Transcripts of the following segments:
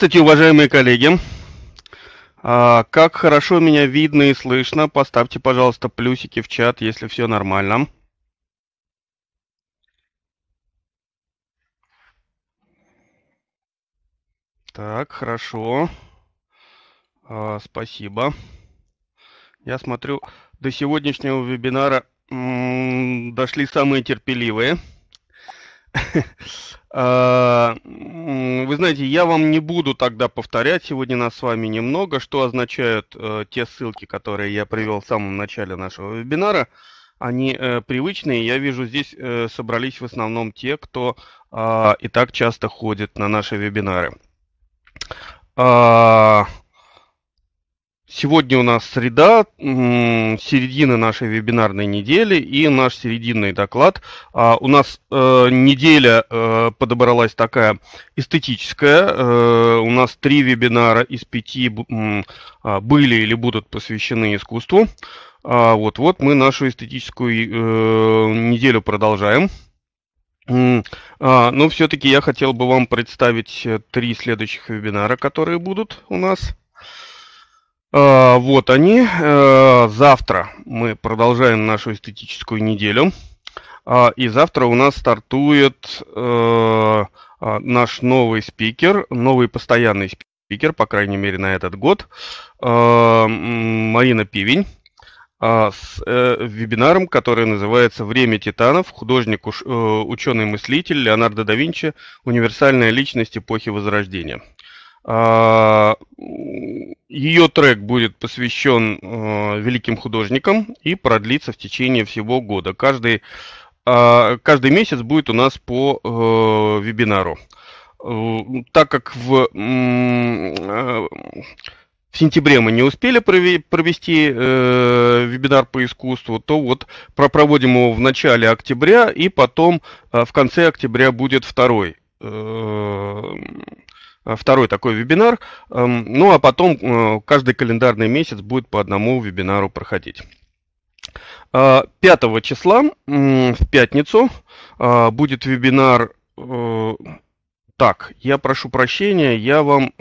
Здравствуйте, уважаемые коллеги. А, как хорошо меня видно и слышно, поставьте, пожалуйста, плюсики в чат, если все нормально. Так, хорошо. А, спасибо. Я смотрю, до сегодняшнего вебинара дошли самые терпеливые. А, вы знаете, я вам не буду тогда повторять сегодня нас с вами немного, что означают э, те ссылки, которые я привел в самом начале нашего вебинара. Они э, привычные. Я вижу, здесь э, собрались в основном те, кто а, и так часто ходит на наши вебинары. А, Сегодня у нас среда, середина нашей вебинарной недели и наш серединный доклад. А, у нас э, неделя э, подобралась такая эстетическая. Э, у нас три вебинара из пяти а, были или будут посвящены искусству. А, вот, вот мы нашу эстетическую неделю продолжаем. Но все-таки я хотел бы вам представить три следующих вебинара, которые будут у нас. А, вот они. Э, завтра мы продолжаем нашу эстетическую неделю. А, и завтра у нас стартует э, а, наш новый спикер, новый постоянный спикер, по крайней мере, на этот год, Марина Пивень с э, вебинаром, который называется «Время титанов. Художник, ученый-мыслитель Леонардо да Винчи. Универсальная личность эпохи Возрождения». А, Ее трек будет посвящен а, великим художникам и продлится в течение всего года. Каждый, а, каждый месяц будет у нас по э, вебинару. Э, так как в, э, в сентябре мы не успели провести вебинар по искусству, то вот проводим его в начале октября и потом в конце октября будет второй Э, второй такой вебинар. Эм, ну а потом э, каждый календарный месяц будет по одному вебинару проходить. 5 э, числа в пятницу будет вебинар. Так, я прошу прощения, я вам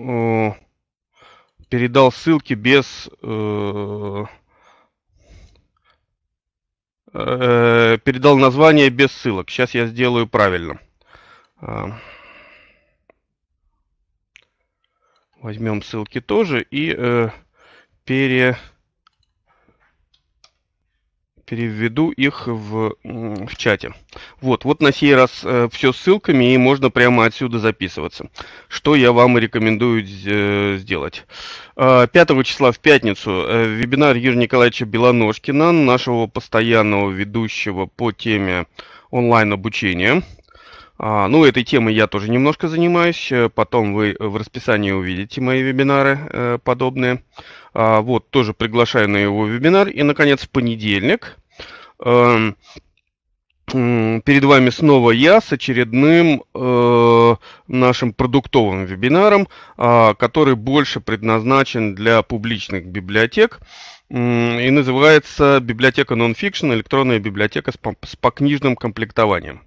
передал ссылки без передал название без ссылок. Сейчас я сделаю правильно. Возьмем ссылки тоже и э, пере, переведу их в, в чате. Вот, вот на сей раз э, все с ссылками, и можно прямо отсюда записываться. Что я вам рекомендую э, сделать. Э, а, 5 числа в пятницу э, вебинар Юрия Николаевича Белоножкина, нашего постоянного ведущего по теме онлайн-обучения. А, ну, этой темой я тоже немножко занимаюсь. Э, потом вы э, в расписании увидите мои вебинары э, подобные. А, вот, тоже приглашаю на его вебинар. И, наконец, понедельник. Э, перед вами снова я с очередным э, нашим продуктовым вебинаром, э, который больше предназначен для публичных библиотек и называется «Библиотека нонфикшн. Электронная библиотека с, по, с покнижным комплектованием».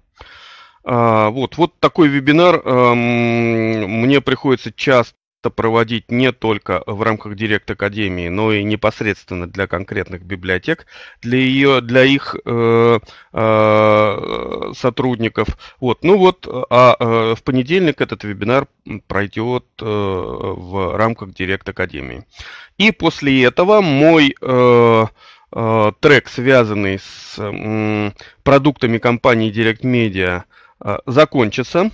А, вот, вот такой вебинар эм, мне приходится часто проводить не только в рамках Директ Академии, но и непосредственно для конкретных библиотек, для, ее, для их э, э, сотрудников. Вот. Ну вот, а э, в понедельник этот вебинар пройдет э, в рамках Директ Академии. И после этого мой э, э, трек, связанный с э, продуктами компании Direct Media – закончится.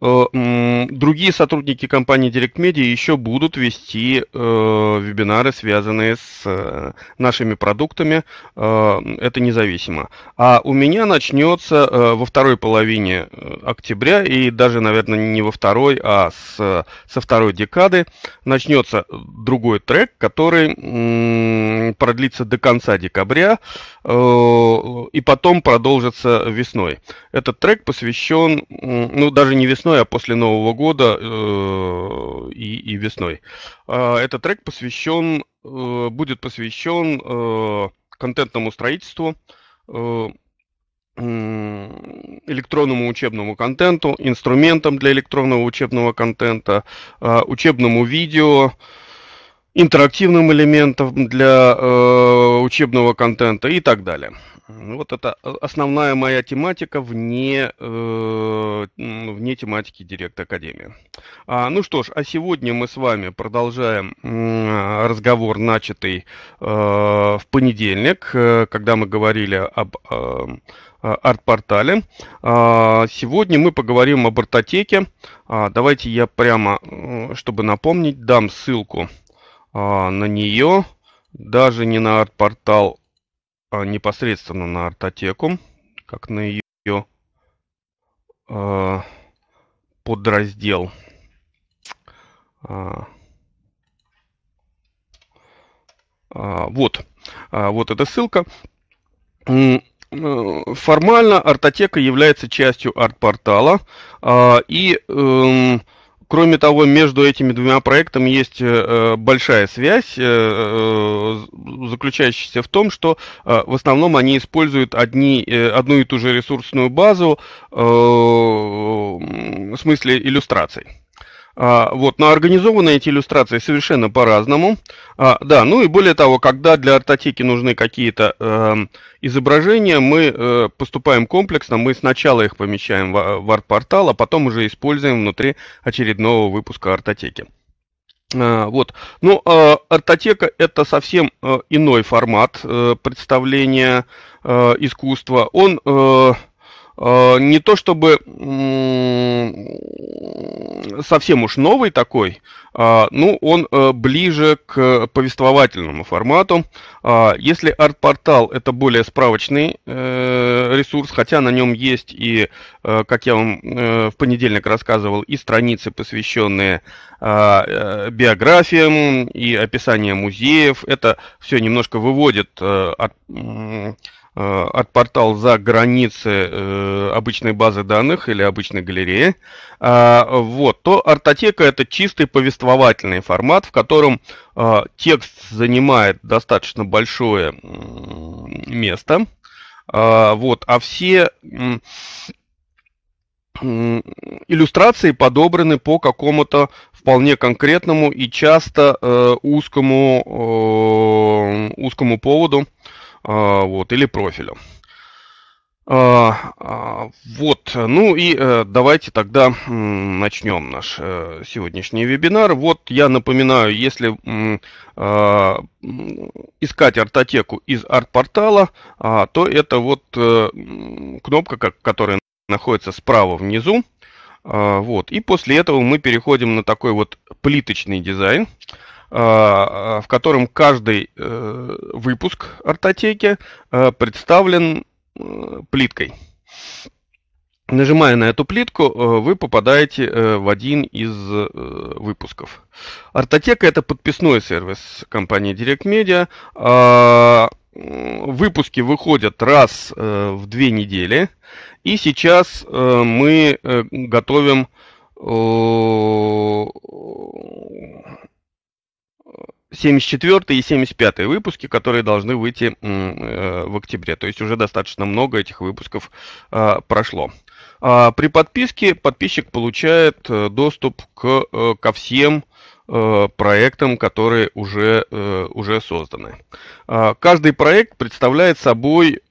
Э, другие сотрудники компании Direct Media еще будут вести э, вебинары, связанные с э, нашими продуктами. Э, это независимо. А у меня начнется э, во второй половине э, октября, и даже, наверное, не во второй, а с, со второй декады, начнется другой трек, который э, продлится до конца декабря э, и потом продолжится весной. Этот трек посвящен, э, ну, даже не весной, весной, а после Нового года э, и, и весной. А, этот трек посвящен, э, будет посвящен э, контентному строительству, электронному учебному контенту, инструментам для электронного учебного контента, а, учебному видео, интерактивным элементам для э, учебного контента и так далее. Вот это основная моя тематика вне, э, вне тематики Директ Академии. А, ну что ж, а сегодня мы с вами продолжаем э, разговор, начатый э, в понедельник, э, когда мы говорили об э, арт-портале. А, сегодня мы поговорим об артотеке. А, давайте я прямо, чтобы напомнить, дам ссылку а, на нее. Даже не на арт-портал а, непосредственно на артотеку, как на ее э, а, подраздел. А, вот, вот эта ссылка. Э, формально артотека является частью арт-портала, и эм, кроме того, между этими двумя проектами есть э, э большая связь, э, э заключающаяся в том, что э, в основном они используют одни, э, одну и ту же ресурсную базу э, в смысле иллюстраций. А, вот, но организованы эти иллюстрации совершенно по-разному. А, да, ну и более того, когда для артотеки нужны какие-то э, изображения, мы э, поступаем комплексно, мы сначала их помещаем в, в арт-портал, а потом уже используем внутри очередного выпуска артотеки. А, вот. Ну, артотека – это совсем э, иной формат э, представления э, искусства. Он Э, не то чтобы совсем уж новый такой, а, ну, он э, ближе к повествовательному формату. А, если арт-портал это более справочный э, ресурс, хотя на нем есть и, как я вам в понедельник рассказывал, и страницы, посвященные а, биографиям и описание музеев. Это все немножко выводит от Э, от портала за границы э, обычной базы данных или обычной галереи, а, вот, то артотека это чистый повествовательный формат, в котором э, текст занимает достаточно большое место, а, вот, а все иллюстрации подобраны по какому-то вполне конкретному и часто узкому узкому поводу а, вот, или профилем. А, а, вот, ну и э, давайте тогда начнем наш э, сегодняшний вебинар. Вот я напоминаю, если искать артотеку из арт-портала, то это вот э, кнопка, которая находится справа внизу. Вот, и после этого мы переходим на такой вот плиточный дизайн. Э, э, в котором каждый э, выпуск артотеки представлен плиткой. Нажимая на эту плитку, вы попадаете в один из выпусков. Артотека – это подписной сервис компании Direct Media. А, выпуски выходят раз в две недели. И сейчас мы готовим 74 и 75 выпуски, которые должны выйти э, в октябре. То есть уже достаточно много этих выпусков а, прошло. А, при подписке подписчик получает э, доступ к, э, ко всем проектам, которые уже, уже созданы. А, каждый проект представляет собой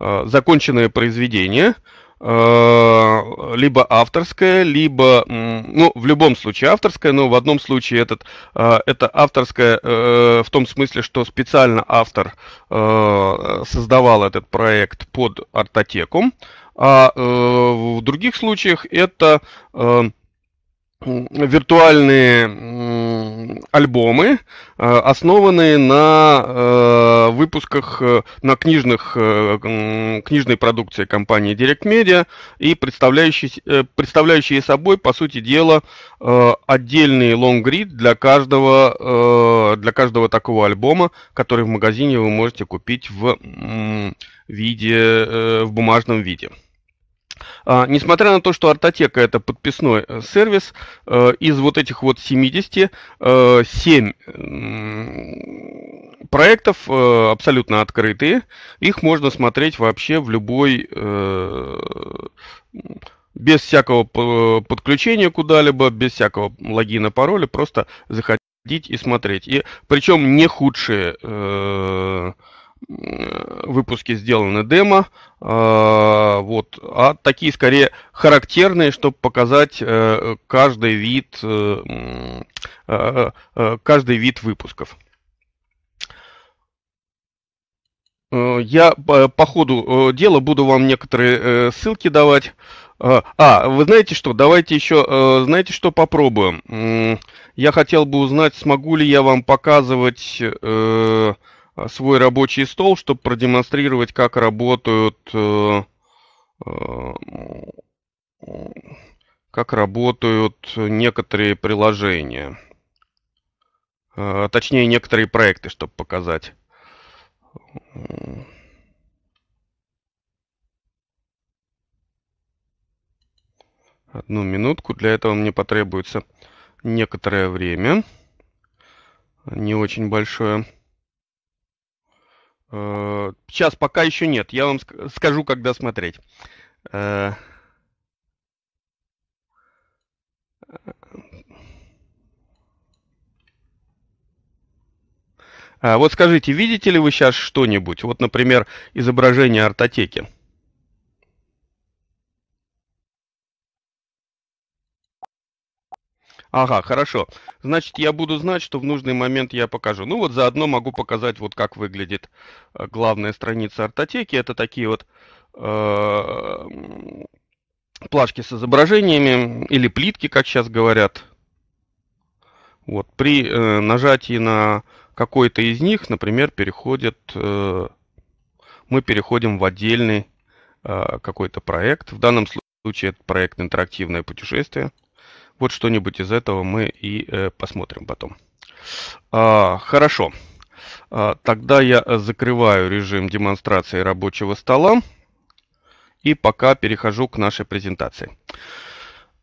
законченное произведение – Э, либо авторская, либо, ну, в любом случае авторская, но в одном случае этот, э, это авторская э, в том смысле, что специально автор создавал этот проект под артотеком, а в других случаях это виртуальные альбомы, э, основанные на э, выпусках, э, на книжных, книжной продукции компании Direct Media и представляющие, представляющие собой, по сути дела, отдельный лонгрид для каждого, для каждого такого альбома, который в магазине вы можете купить в виде, в бумажном виде. А, несмотря на то, что Артотека это подписной э, сервис, э, из вот этих вот 70, 7 э, проектов абсолютно открытые. Их можно смотреть вообще в любой... без всякого подключения куда-либо, без всякого логина, пароля, просто заходить и смотреть. И причем не худшие э, выпуске сделаны демо, э, вот, а такие скорее характерные, чтобы показать э, каждый вид, э, каждый вид выпусков. Я по ходу дела буду вам некоторые ссылки давать. А, вы знаете что, давайте еще, знаете что, попробуем. Я хотел бы узнать, смогу ли я вам показывать Э, свой рабочий стол, чтобы продемонстрировать, как работают, э, э, как работают некоторые приложения. А точнее, некоторые проекты, чтобы показать. Одну минутку. Для этого мне потребуется некоторое время. Не очень большое. Э, сейчас пока еще нет. Я вам скажу, когда смотреть. Э, а, вот скажите, видите ли вы сейчас что-нибудь? Вот, например, изображение артотеки. Ага, хорошо. Значит, я буду знать, что в нужный момент я покажу. Ну вот заодно могу показать, вот как выглядит э, главная страница артотеки. Это такие вот э, плашки с изображениями или плитки, как сейчас говорят. Вот при э, нажатии на какой-то из них, например, переходит, э, мы переходим в отдельный э, какой-то проект. В данном случае это проект интерактивное путешествие. Вот что-нибудь из этого мы и э, посмотрим потом. А, хорошо. А, тогда я э, закрываю режим демонстрации рабочего стола и пока перехожу к нашей презентации.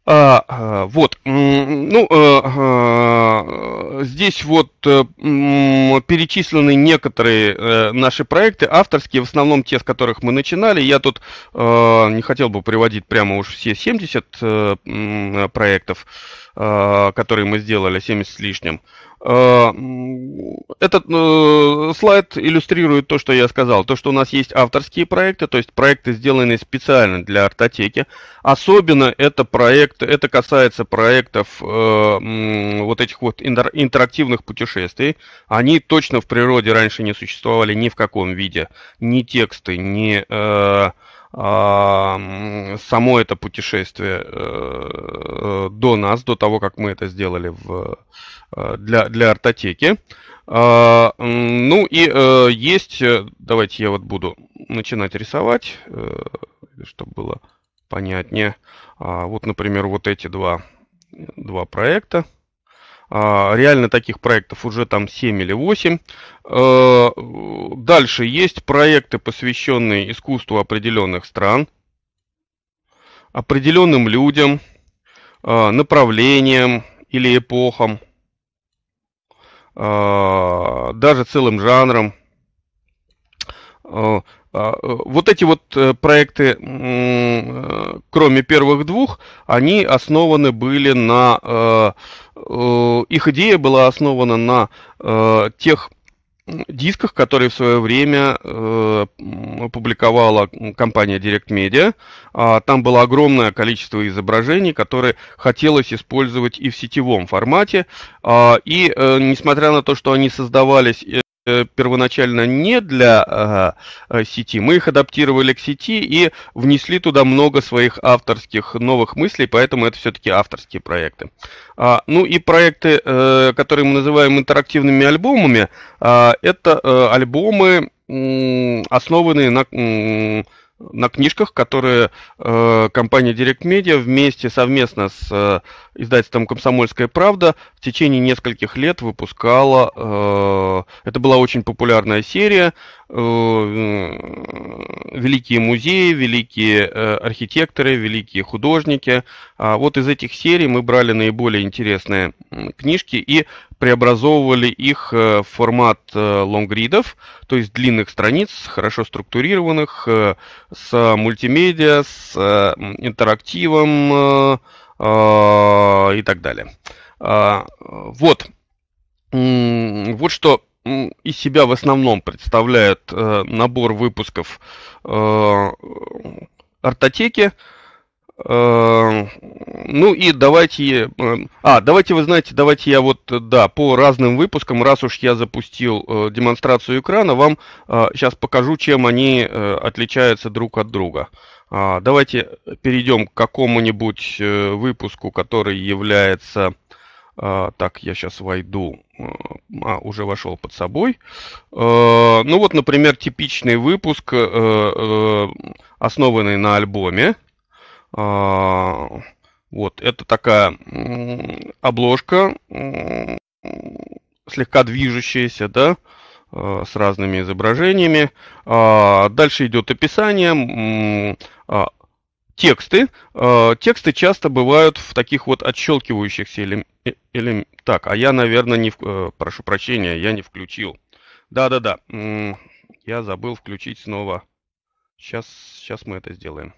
А, а, вот, ну, э, а, здесь вот э, перечислены некоторые э, наши проекты, авторские, в основном те, с которых мы начинали. Я тут не хотел бы приводить прямо уж все 70 проектов, которые мы сделали, 70 с лишним. Э, этот э, слайд иллюстрирует то, что я сказал, то, что у нас есть авторские проекты, то есть проекты, сделанные специально для артотеки. Особенно это, проект, это касается проектов э, вот этих вот интерактивных путешествий. Они точно в природе раньше не существовали ни в каком виде. Ни тексты, ни а, само это путешествие э, э, до нас, до того, как мы это сделали в, э, для, для артотеки. А, ну и есть, давайте я вот буду начинать рисовать, чтобы было понятнее. А, вот, например, вот эти два, два проекта. А, реально таких проектов уже там 7 или 8. Э, дальше есть проекты, посвященные искусству определенных стран, определенным людям, а, направлениям или эпохам, а, даже целым жанрам. Э, а, э, вот эти вот э, проекты, э, кроме первых двух, они основаны были на... Их идея была основана на тех дисках, которые в свое время опубликовала компания Direct Media. А, там было огромное количество изображений, которые хотелось использовать и в сетевом формате. А, и несмотря на то, что они создавались Э, первоначально не для э, сети. Мы их адаптировали к сети и внесли туда много своих авторских новых мыслей, поэтому это все-таки авторские проекты. А, ну и проекты, э, которые мы называем интерактивными альбомами, э, это э, альбомы, э, основанные на... Э, на книжках, которые э, компания Direct Media вместе совместно с издательством «Комсомольская правда» в течение нескольких лет выпускала... Э, это была очень популярная серия. Э, великие музеи, великие э, архитекторы, великие художники. А вот из этих серий мы брали наиболее интересные книжки и преобразовывали их э, в формат э, лонгридов, то есть длинных страниц, хорошо структурированных, э, с мультимедиа, с интерактивом, Э, и так далее. Э, вот. Вот что из себя в основном представляет э, набор выпусков артотеки. Ну и давайте... А, давайте, вы знаете, давайте я вот, да, по разным выпускам, раз уж я запустил демонстрацию экрана, вам сейчас покажу, чем они отличаются друг от друга. Э, а, давайте перейдем к какому-нибудь э, выпуску, который является... А, так, я сейчас войду. А, уже вошел под собой. Э, ну вот, например, типичный выпуск, э, основанный на альбоме. А, вот, это такая обложка, слегка движущаяся, да, с разными изображениями. Дальше идет описание, а, тексты. А, тексты часто бывают в таких вот отщелкивающихся или, или э, так. А я, наверное, не э, прошу прощения, я не включил. Да-да-да, я забыл включить снова. Сейчас, сейчас мы это сделаем.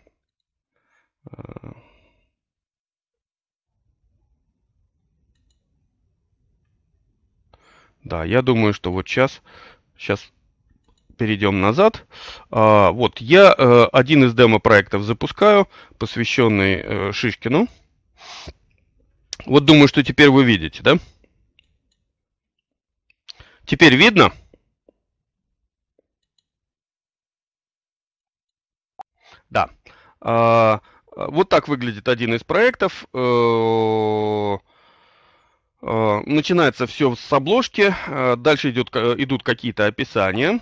А. Да, я думаю, что вот сейчас, сейчас перейдем назад. А, вот, я э, один из демо-проектов запускаю, посвященный э, Шишкину. Вот думаю, что теперь вы видите, да? Теперь видно? Да. А, вот так выглядит один из проектов. Э, э, начинается все с обложки, э, дальше идет, идут какие-то описания.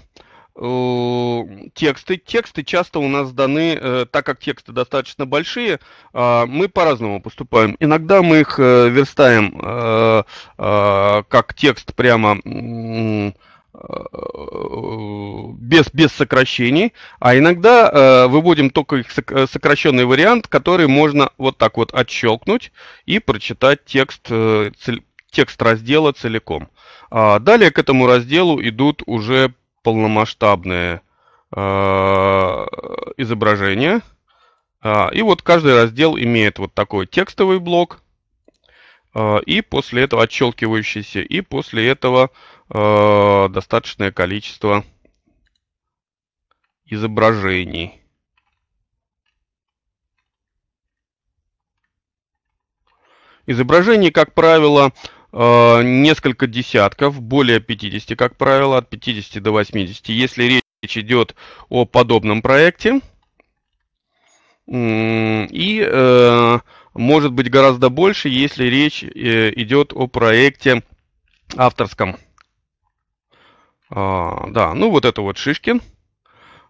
Э, тексты. Тексты часто у нас даны, э, так как тексты достаточно большие, а, мы по-разному поступаем. Иногда мы их э, верстаем как текст прямо... без, без сокращений, а иногда э, выводим только их сокращенный вариант, который можно вот так вот отщелкнуть и прочитать текст, текст раздела целиком. А, далее к этому разделу идут уже полномасштабное э, изображение. А, и вот каждый раздел имеет вот такой текстовый блок, э, и после этого отщелкивающийся, и после этого э, достаточное количество изображений. Изображений, как правило, Э, несколько десятков, более 50, как правило, от 50 до 80. Если речь идет о подобном проекте, и э, может быть гораздо больше, если речь э, идет о проекте авторском. А, да, ну вот это вот Шишкин.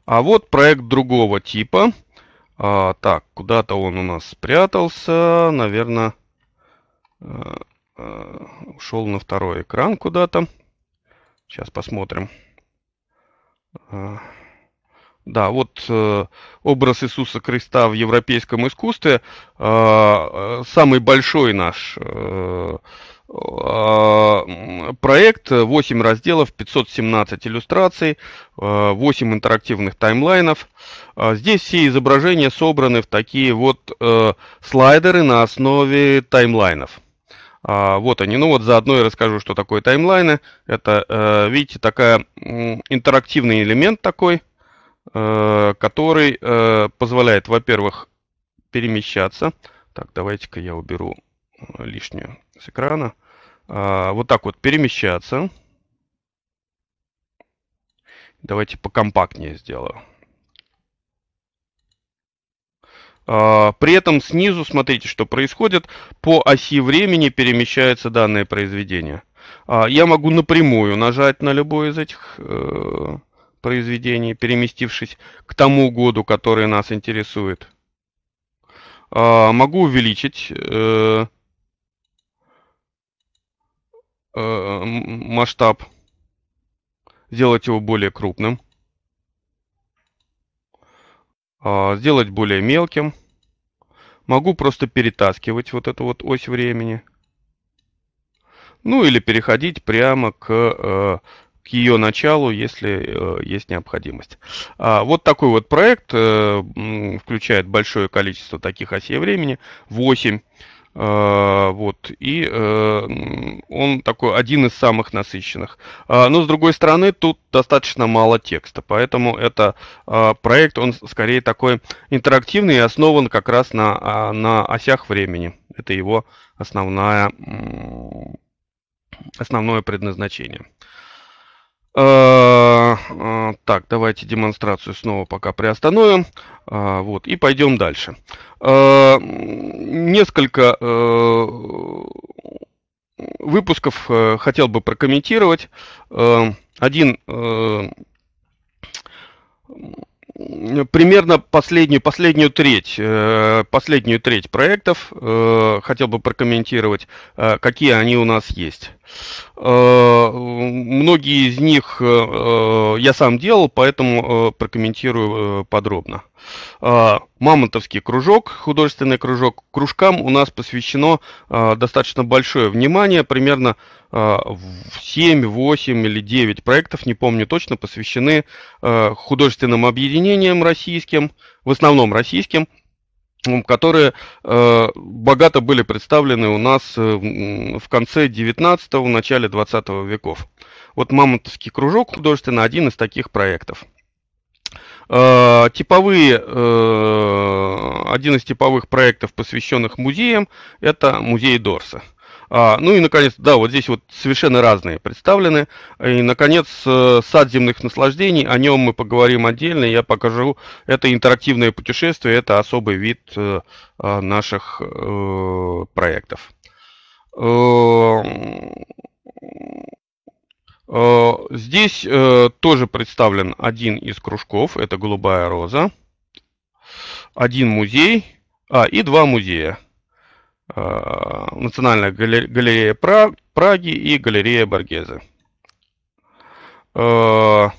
А вот проект другого типа. А, так, куда-то он у нас спрятался, наверное. Э, Э, ушел на второй экран куда-то. Сейчас посмотрим. Э, да, вот э, образ Иисуса Христа в европейском искусстве самый большой наш проект, 8 разделов, 517 иллюстраций, 8 интерактивных таймлайнов. Здесь все изображения собраны в такие вот слайдеры на основе таймлайнов. А, вот они. Ну вот заодно я расскажу, что такое таймлайны. Это, э, видите, такая интерактивный элемент такой, э, который э, позволяет, во-первых, перемещаться. Так, давайте-ка я уберу лишнее с экрана. А, вот так вот перемещаться. Давайте покомпактнее сделаю. А, при этом снизу, смотрите, что происходит, по оси времени перемещается данное произведение. А, я могу напрямую нажать на любое из этих э, произведений, переместившись к тому году, который нас интересует. А, могу увеличить э, э, масштаб, сделать его более крупным. А, сделать более мелким. Могу просто перетаскивать вот эту вот ось времени. Ну или переходить прямо к, э, к ее началу, если э, есть необходимость. А вот такой вот проект э, включает большое количество таких осей времени, 8. А, вот. И э, он такой один из самых насыщенных. А, но с другой стороны, тут достаточно мало текста, поэтому это а, проект, он скорее такой интерактивный и основан как раз на, а, на осях времени. Это его основное основное предназначение. А, а, так, давайте демонстрацию снова пока приостановим. А, вот, и пойдем дальше. Несколько э, выпусков э, хотел бы прокомментировать. Э, один примерно последнюю, последнюю треть, последнюю треть проектов хотел бы прокомментировать, какие они у нас есть. Э, многие из них э, э, я сам делал, поэтому прокомментирую подробно. Мамонтовский кружок, художественный кружок. Кружкам у нас посвящено достаточно большое внимание, примерно 7, 8 или 9 проектов, не помню точно, посвящены художественным объединениям российским, в основном российским, которые э, богато были представлены у нас э, в конце 19-го, начале 20 веков. Вот «Мамонтовский кружок» художественно один из таких проектов. Э, типовые, один из типовых проектов, посвященных музеям, это музей Дорса. А, ну и, наконец, да, вот здесь вот совершенно разные представлены. И, наконец, э, сад земных наслаждений, о нем мы поговорим отдельно, я покажу. Это интерактивное путешествие, это особый вид э, а, наших э, проектов. Здесь тоже представлен один из кружков, это голубая роза, один музей а, и два музея. Э, Национальная галерея Праги и галерея Боргезе. Э,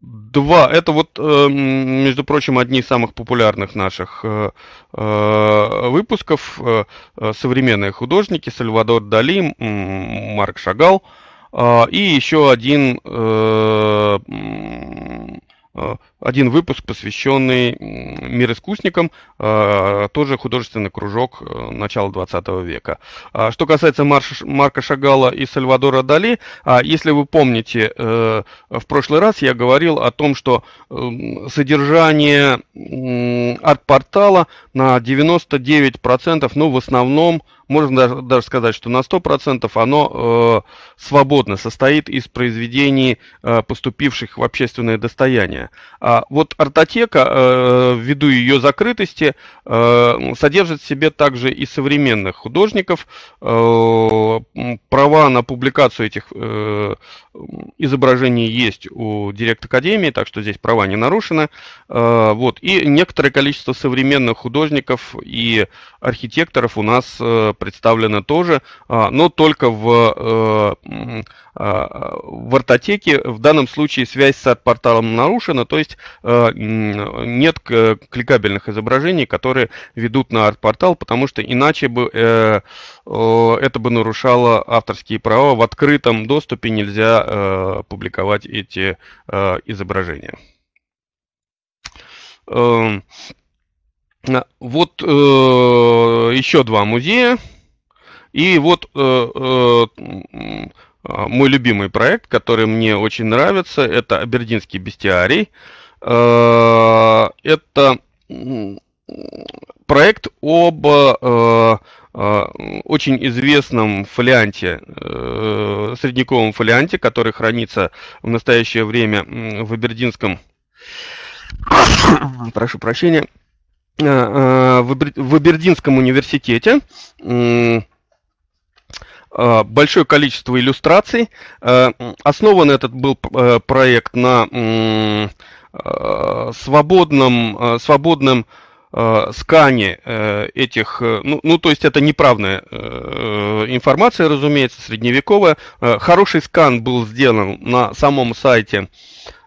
два. Это вот, э, между прочим, одни из самых популярных наших выпусков. Современные художники Сальвадор Дали, Марк Шагал. И еще один Э, один выпуск, посвященный мир искусникам, э, тоже художественный кружок э, начала 20 века. А что касается Марка Шагала и Сальвадора Дали, а если вы помните, в прошлый раз я говорил о том, что эм, содержание арт-портала на 99%, ну, в основном, можно даже, даже сказать, что на 100% оно э, свободно состоит из произведений, э, поступивших в общественное достояние. А вот артотека, э, ввиду ее закрытости, э, содержит в себе также и современных художников. Э, права на публикацию этих э, изображений есть у Директ Академии, так что здесь права не нарушены. Э, вот. И некоторое количество современных художников и архитекторов у нас э, представлена тоже, а, но только в, э, а, в ортотеке. В данном случае связь с арт порталом нарушена, то есть э, нет кликабельных изображений, которые ведут на арт-портал, потому что иначе бы э, это бы нарушало авторские права. В открытом доступе нельзя публиковать эти изображения. Эм, а, вот э, еще два музея. И вот э, э, мой любимый проект, который мне очень нравится, это Абердинский бестиарий. Э, это проект об э, э, очень известном фолианте, э, средневековом фолианте, который хранится в настоящее время в Абердинском, прошу прощения, Э, э, в Абердинском университете э, большое количество иллюстраций. Основан этот был проект на свободном, свободном скане этих, ну, ну, то есть это неправная информация, разумеется, средневековая. Хороший скан был сделан на самом сайте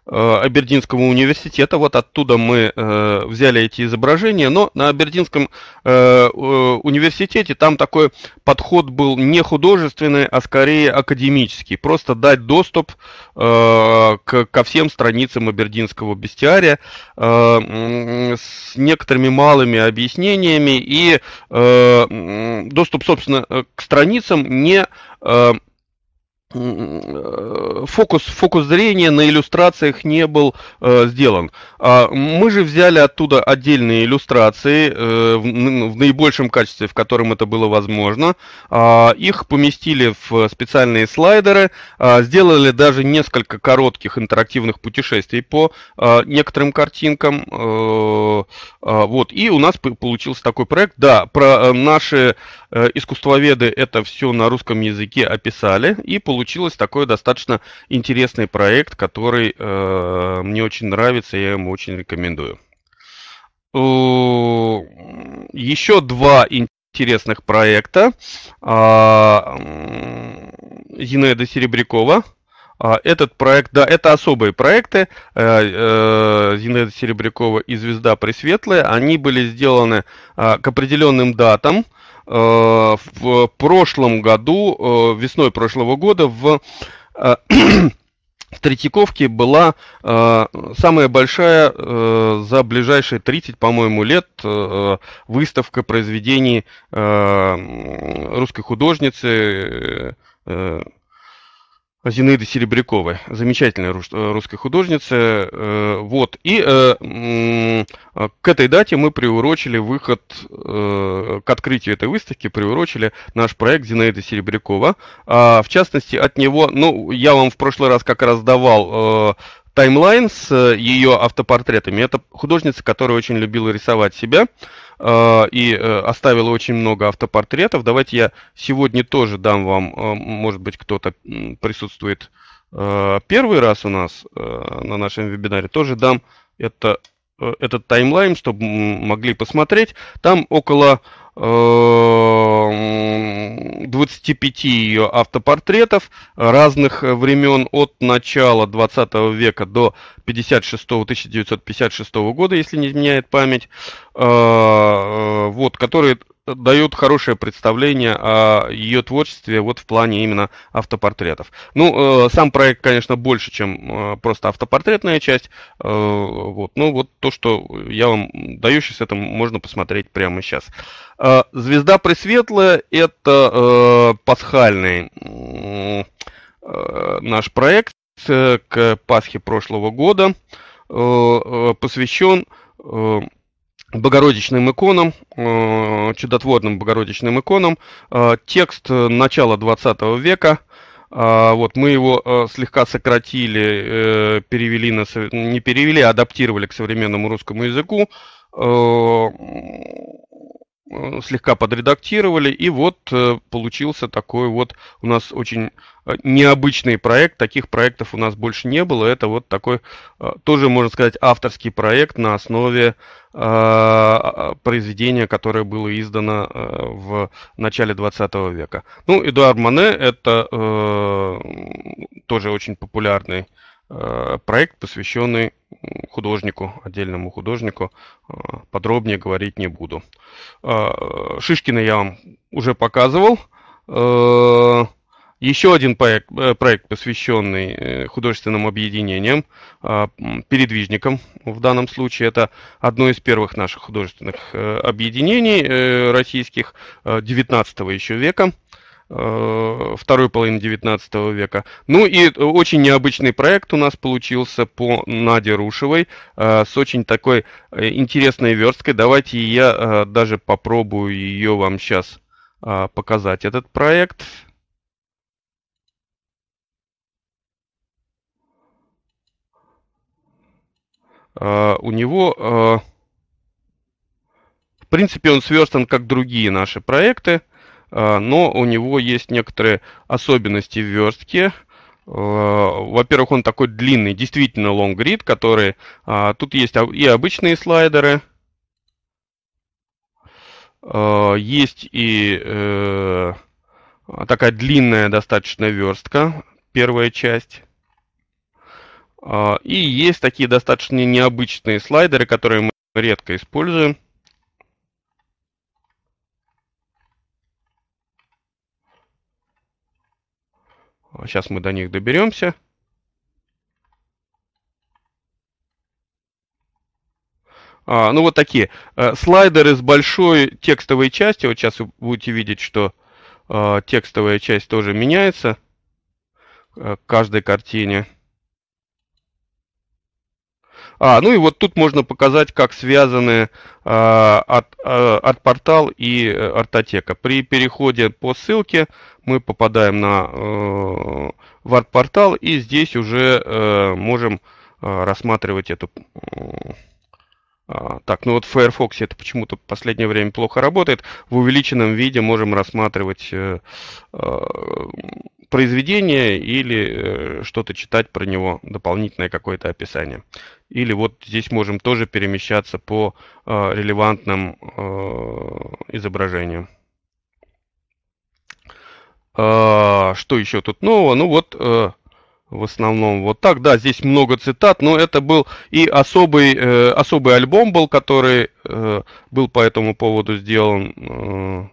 Э, Абердинского университета. Вот оттуда мы э, взяли эти изображения, но на Абердинском э, университете там такой подход был не художественный, а скорее академический. Просто дать доступ э, к, ко всем страницам Абердинского бестиария э, с некоторыми малыми объяснениями и э, доступ, собственно, э, к страницам не... Э, Э, фокус, фокус зрения на иллюстрациях не был э, сделан. А мы же взяли оттуда отдельные иллюстрации э, в, в наибольшем качестве, в котором это было возможно. А, их поместили в специальные слайдеры, а, сделали даже несколько коротких интерактивных путешествий по а, некоторым картинкам. Э, а, вот. И у нас получился такой проект. Да, про э, наши э, искусствоведы это все на русском языке описали и получили получилось такой достаточно интересный проект, который э, мне очень нравится, я ему очень рекомендую. Еще два интересных проекта а, Зинаида Серебрякова. А, этот проект, да, это особые проекты э, э, Зинаида Серебрякова и Звезда Пресветлая. Они были сделаны а, к определенным датам – Э, в прошлом году, э, весной прошлого года в э, в Третьяковке была самая большая за ближайшие 30, по-моему, лет выставка произведений русской художницы Зинаида Серебряковой, замечательная э, русская художница. Э, вот. И э, к этой дате мы приурочили выход, к открытию этой выставки приурочили наш проект Зинаида Серебрякова. А, в частности, от него, ну, я вам в прошлый раз как раз давал таймлайн с э, ее автопортретами. Это художница, которая очень любила рисовать себя э, и э, оставила очень много автопортретов. Давайте я сегодня тоже дам вам, э, может быть, кто-то присутствует э, первый раз у нас на нашем вебинаре, тоже дам это, этот таймлайн, чтобы могли посмотреть. Там около 25 эм, ее автопортретов разных времен от начала 20 века до 56, 1956 года, если не изменяет память, э, э, вот, которые дает хорошее представление о ее творчестве вот в плане именно автопортретов. Ну, э, сам проект, конечно, больше, чем э, просто автопортретная часть. Э, вот, ну, вот то, что я вам даю сейчас, это можно посмотреть прямо сейчас. Э, Звезда Пресветлая – это э, пасхальный э, наш проект э, к Пасхе прошлого года, э, посвящен э, э богородичным иконам, э, чудотворным богородичным иконам. Э, текст э, начала 20 века. Вот мы его слегка сократили, перевели на не перевели, а адаптировали к современному русскому языку. Э, слегка подредактировали, и вот э, получился такой вот у нас очень э, необычный проект. Таких проектов у нас больше не было. Это вот такой тоже, можно сказать, авторский проект на основе произведения, которое было издано в начале 20 века. Ну, Эдуард Мане – это тоже очень популярный Э, проект, посвященный художнику, отдельному художнику. Э, подробнее говорить не буду. Э, Шишкина я вам уже показывал. Еще один проект, проект посвященный художественным объединениям, передвижникам в данном случае. Это одно из первых наших художественных объединений российских 19 еще века – Э, второй половины 19 века. Ну и э, очень необычный проект у нас получился по Наде Рушевой э, с очень такой интересной версткой. Давайте я даже попробую ее вам сейчас показать, этот проект. У него, в принципе, он сверстан, как другие наши проекты. Э, но у него есть некоторые особенности в верстке. Э, во-первых, он такой длинный, действительно long read, который... Э, тут есть и обычные слайдеры, есть и такая длинная достаточно верстка, первая часть. И есть такие достаточно необычные слайдеры, которые мы редко используем. Сейчас мы до них доберемся. А, ну вот такие э, слайдеры с большой текстовой частью. Вот сейчас вы будете видеть, что э, текстовая часть тоже меняется э, к каждой картине. А, ну и вот тут можно показать, как связаны а, от, а, от портал и артотека. Э, При переходе по ссылке мы попадаем на э, в арт-портал и здесь уже э, можем э, рассматривать эту... Э, так, ну вот в Firefox это почему-то в последнее время плохо работает. В увеличенном виде можем рассматривать э, э, произведение или э, что-то читать про него, дополнительное какое-то описание. Или вот здесь можем тоже перемещаться по э, релевантным э, изображениям. Э, что еще тут нового? Ну вот... Э, в основном вот так. Да, здесь много цитат, но это был и особый, э, особый альбом был, который э, был по этому поводу сделан.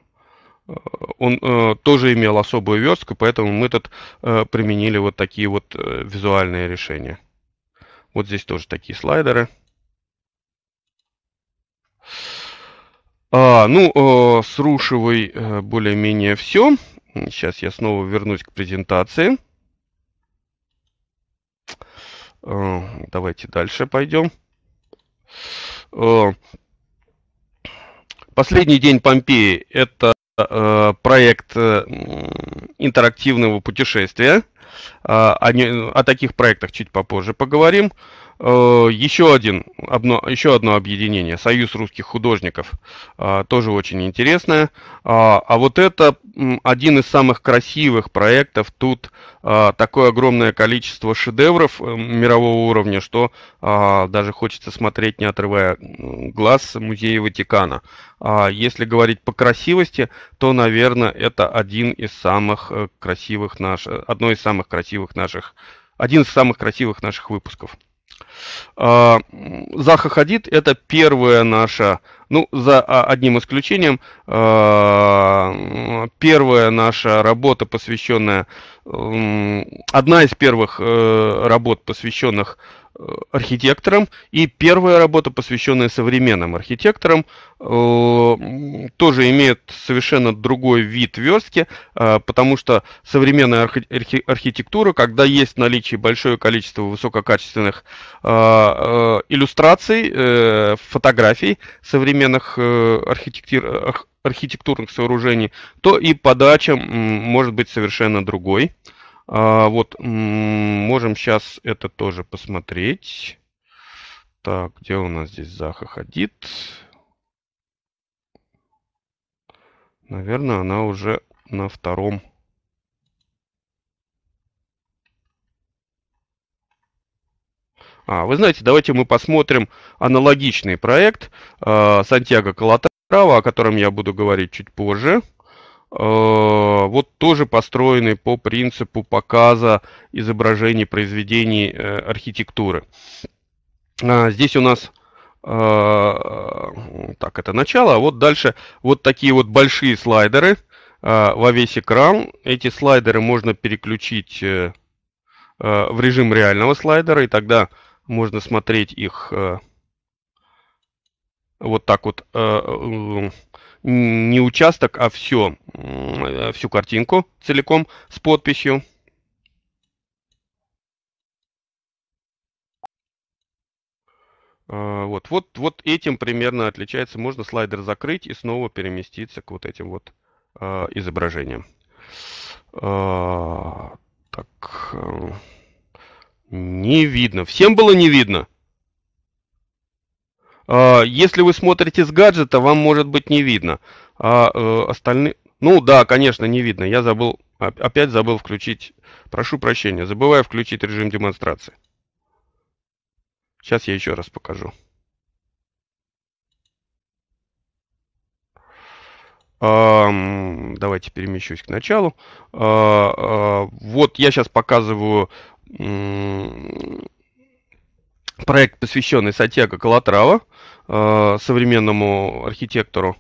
Э, он э, тоже имел особую верстку, поэтому мы тут э, применили вот такие вот э, визуальные решения. Вот здесь тоже такие слайдеры. А, ну, э, с э, более-менее все. Сейчас я снова вернусь к презентации. Э, давайте дальше пойдем. Э, последний день Помпеи – это э, проект э, интерактивного путешествия – Э, о, не, о таких проектах чуть попозже поговорим. Э, еще, один, одно, еще одно объединение, Союз русских художников, э, тоже очень интересное. А вот это один из самых красивых проектов. Тут такое огромное количество шедевров мирового уровня, что даже хочется смотреть, не отрывая глаз, музея Ватикана. Если говорить по красивости, то, наверное, это один из самых красивых наших, одно из самых самых красивых наших, один из самых красивых наших выпусков. А, Заха Хадид – это первая наша, ну, за а, одним исключением, а, первая наша работа, посвященная, одна из первых э, работ, посвященных э, архитекторам, и первая работа, посвященная современным архитекторам, э, тоже имеет совершенно другой вид верстки, потому что современная архитектура, когда есть наличие большое количество высококачественных Э, э, иллюстраций, э, фотографий современных архитектур, архитектурных сооружений, то и подача может быть совершенно другой. А, вот, можем сейчас это тоже посмотреть. Так, где у нас здесь Заха ходит? Наверное, она уже на втором А, вы знаете, давайте мы посмотрим аналогичный проект э, Сантьяго Калатрава, о котором я буду говорить чуть позже. Э, вот тоже построенный по принципу показа изображений произведений э, архитектуры. А, здесь у нас а, так, это начало, а вот дальше вот такие вот большие слайдеры во весь экран. Эти слайдеры можно переключить э, э, в режим реального слайдера, и тогда можно смотреть их э, вот так вот э, э, не участок, а все, всю картинку целиком с подписью. Вот, вот, вот этим примерно отличается. Можно слайдер закрыть и снова переместиться к вот этим вот изображениям. Так. Не видно. Всем было не видно? А, если вы смотрите с гаджета, вам может быть не видно. А э, остальные... Ну да, конечно, не видно. Я забыл... Опять забыл включить... Прошу прощения, забываю включить режим демонстрации. Сейчас я еще раз покажу. А, давайте перемещусь к началу. А, вот я сейчас показываю проект, посвященный Сантьяго Калатрава, э, современному архитектору.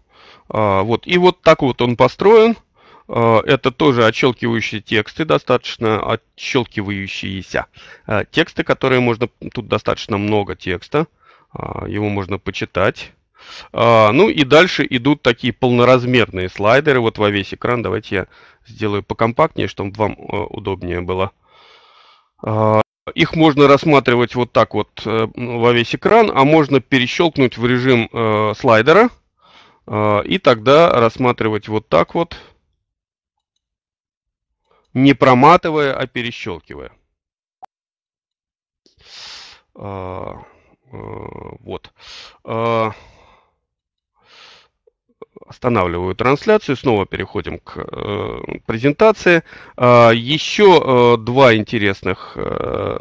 А, вот. И вот так вот он построен. А, это тоже отщелкивающие тексты, достаточно отщелкивающиеся а, тексты, которые можно... Тут достаточно много текста, его можно почитать. Ну и дальше идут такие полноразмерные слайдеры. Вот во весь экран давайте я сделаю покомпактнее, чтобы вам э, удобнее было. А, их можно рассматривать вот так вот э, во весь экран, а можно перещелкнуть в режим э, слайдера а, и тогда рассматривать вот так вот, не проматывая, а перещелкивая. А, э, вот останавливаю трансляцию, снова переходим к э, презентации. Э, еще э, два интересных э,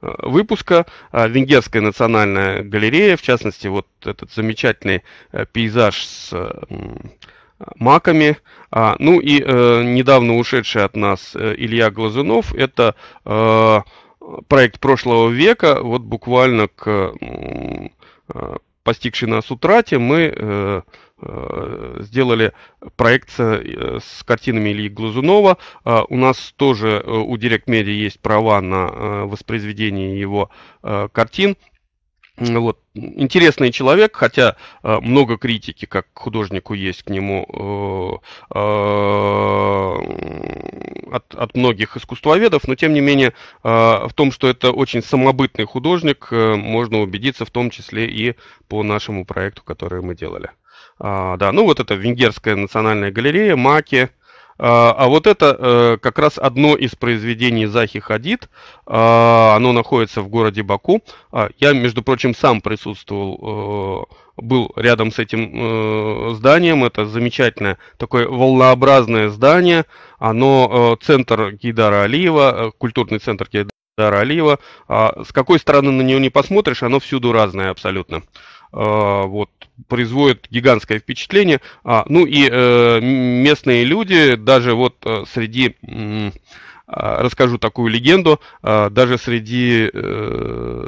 выпуска. Э, Венгерская национальная галерея, в частности, вот этот замечательный э, пейзаж с... Э, маками. А, ну и э, недавно ушедший от нас э, Илья Глазунов, это э, проект прошлого века, вот буквально к, э, постигшей нас утрате, мы э, э, сделали проект э, с картинами Ильи Глазунова. У нас тоже у Директ Медиа есть права на воспроизведение его картин. Вот. Интересный человек, хотя э, много критики, как к художнику есть к нему э, э, от, от многих искусствоведов, но тем не менее э, в том, что это очень самобытный художник, э, можно убедиться в том числе и по нашему проекту, который мы делали. А, да, ну вот это Венгерская национальная галерея, Маки, э, а, а вот это э, как раз одно из произведений Захи Хадид. А, оно находится в городе Баку. А, я, между прочим, сам присутствовал э, был рядом с этим э, зданием. Это замечательное, такое волнообразное здание. Оно центр Гейдара Алиева, культурный центр Гейдара Алиева. с какой стороны на него не посмотришь, оно всюду разное абсолютно. А, вот, производит гигантское впечатление. А, ну и э, местные люди, даже вот э, среди, э, расскажу такую легенду, э, даже среди э,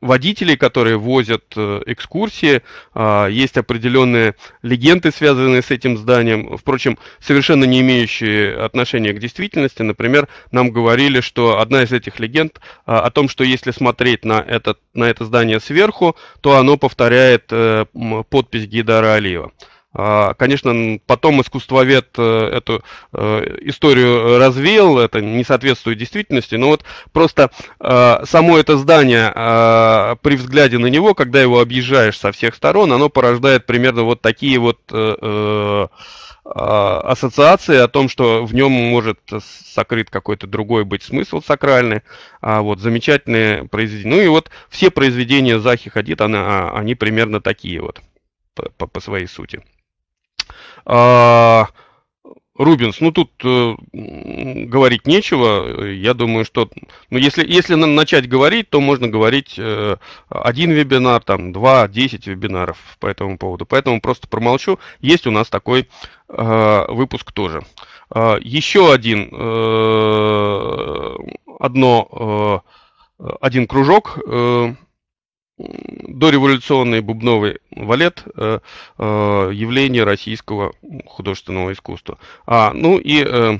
водителей, которые возят э, экскурсии. А, есть определенные легенды, связанные с этим зданием, впрочем, совершенно не имеющие отношения к действительности. Например, нам говорили, что одна из этих легенд а, о том, что если смотреть на, это на это здание сверху, то оно повторяет э, подпись Гидара Алиева. А, конечно, потом искусствовед э, эту э, историю э, развеял, это не соответствует действительности, но вот просто а, само это здание, а, при взгляде на него, когда его объезжаешь со всех сторон, оно порождает примерно вот такие вот ассоциации о том, что в нем может сокрыт какой-то другой быть смысл сакральный. А вот замечательные произведения. Ну и вот все произведения Захи Хадид, она, они примерно такие вот по, по своей сути. А, Рубинс, ну тут э, говорить нечего. Я думаю, что ну, если, если начать говорить, то можно говорить э, один вебинар, там, два, десять вебинаров по этому поводу. Поэтому просто промолчу. Есть у нас такой э, выпуск тоже. Э, еще один, э, одно, э, один кружок э, дореволюционный бубновый валет э, э, явление российского художественного искусства. А, ну и э,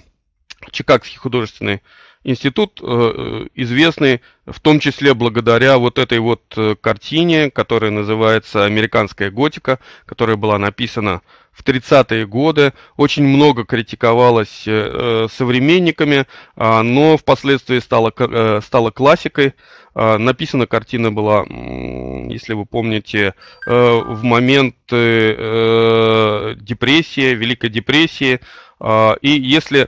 Чикагский художественный Институт э, э, известный в том числе благодаря вот этой вот э, картине, которая называется «Американская готика», которая была написана в 30-е годы, очень много критиковалась современниками, а, но впоследствии стала, стала классикой. А, написана картина была, если вы помните, в момент депрессии, Великой депрессии. А, и если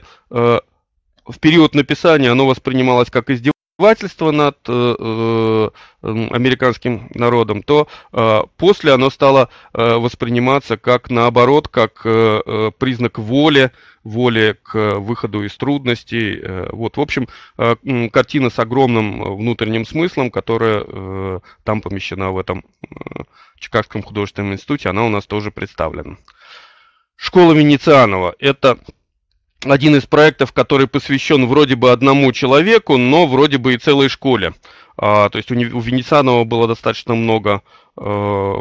в период написания оно воспринималось как издевательство над э, э, американским народом, то э, после оно стало восприниматься как наоборот, как признак воли, воли к выходу из трудностей. вот, в общем, картина с огромным внутренним смыслом, которая там помещена в этом Чикагском художественном институте, она у нас тоже представлена. Школа Венецианова – это один из проектов, который посвящен вроде бы одному человеку, но вроде бы и целой школе. А, то есть у, у Венецианова было достаточно много э,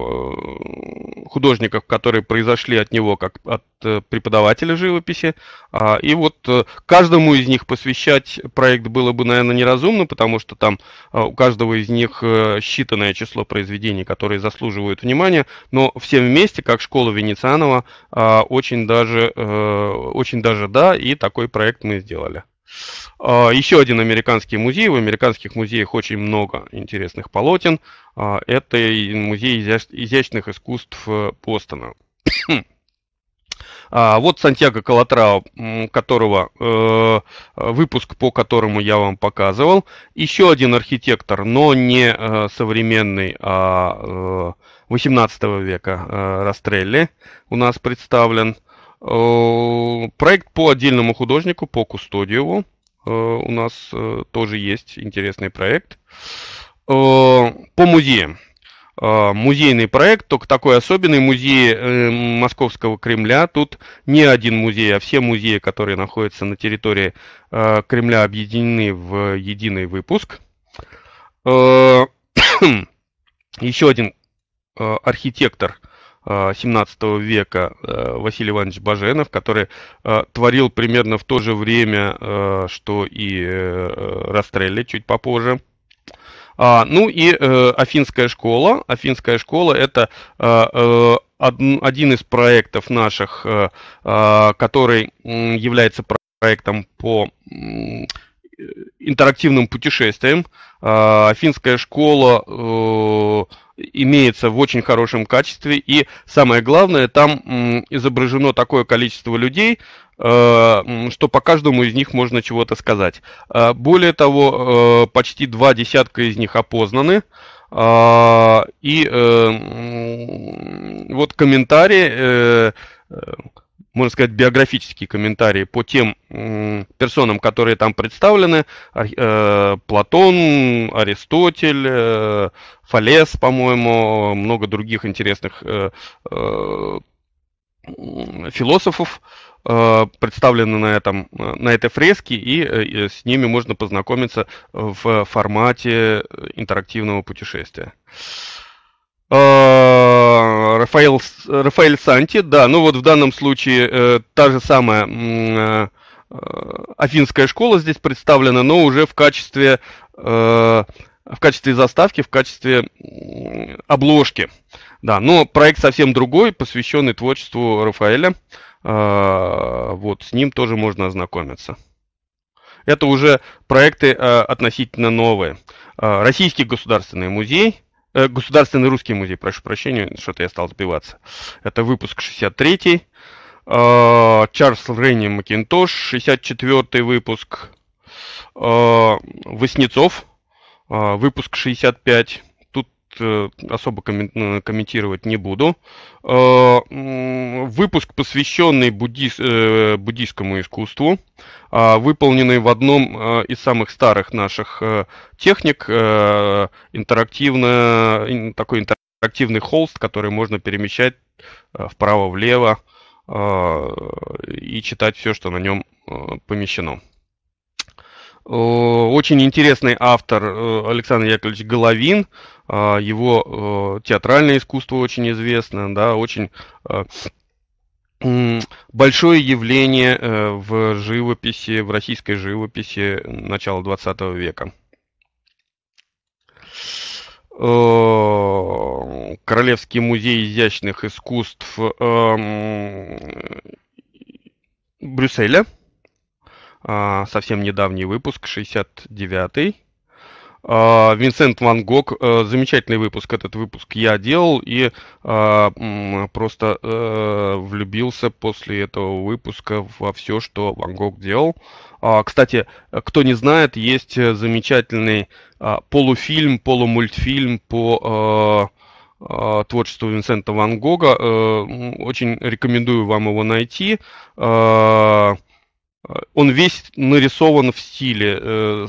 художников, которые произошли от него как от э, преподавателя живописи. А, и вот э, каждому из них посвящать проект было бы, наверное, неразумно, потому что там у каждого из них считанное число произведений, которые заслуживают внимания, но все вместе, как школа Венецианова, а, очень даже, очень даже да, и такой проект мы сделали. А, еще один американский музей. В американских музеях очень много интересных полотен. А, это музей изящных искусств Постона. Э, а, вот Сантьяго Калатрао, которого э, выпуск по которому я вам показывал. Еще один архитектор, но не э, современный, а 18 века Растрелли у нас представлен. Э, проект по отдельному художнику, по Кустодиеву. Э, у нас э, тоже есть интересный проект. По музеям. Музейный проект, только такой особенный музей Московского Кремля. Тут не один музей, а все музеи, которые находятся на территории Кремля, объединены в единый выпуск. Еще один архитектор – 17 э, века э, Василий Иванович Баженов, который э, творил примерно в то же время, что и Растрелли чуть попозже. А, ну и э, Афинская школа. Афинская школа это э, один из проектов наших, э, который является проектом по Э, интерактивным путешествием. Афинская школа э, имеется в очень хорошем качестве. И самое главное, там изображено такое количество людей, э, что по каждому из них можно чего-то сказать. А, более того, почти два десятка из них опознаны. А, и вот комментарии можно сказать, биографические комментарии по тем персонам, которые там представлены. А, э, Платон, Аристотель, э, Фалес, по-моему, много других интересных э, философов представлены на, этом, на этой фреске, и с ними можно познакомиться в формате интерактивного путешествия. А, Рафаэл Рафаэль Санти, да, ну вот в данном случае э, та же самая э, э, афинская школа здесь представлена, но уже в качестве, э, в качестве заставки, в качестве обложки. Да, но проект совсем другой, посвященный творчеству Рафаэля. Э, вот с ним тоже можно ознакомиться. Это уже проекты э, относительно новые. Э, Российский государственный музей – Э, Государственный русский музей, прошу прощения, что-то я стал сбиваться. Это выпуск 63-й. Э, Чарльз Рейни Макинтош, 64-й выпуск. Э, Воснецов, выпуск 65. Э, особо ну, комментировать не буду. Э, выпуск, посвященный буддист, э, буддийскому искусству, а, выполненный в одном из самых старых наших техник, интерактивно, такой интерактивный холст, который можно перемещать вправо-влево и читать все, что на нем помещено. Э, очень интересный автор э, Александр Яковлевич Головин. Э, его театральное искусство очень известно, да, очень большое явление в живописи, в российской живописи начала 20 века. Королевский музей изящных искусств Брюсселя – а, совсем недавний выпуск, 69-й. А, Винсент Ван Гог, э, замечательный выпуск, этот выпуск я делал и а, просто э, влюбился после этого выпуска во все, что Ван Гог делал. Кстати, кто не знает, есть замечательный полуфильм, полумультфильм по э, творчеству Винсента Ван Гога. Очень рекомендую вам его найти. Э, он весь нарисован в стиле э,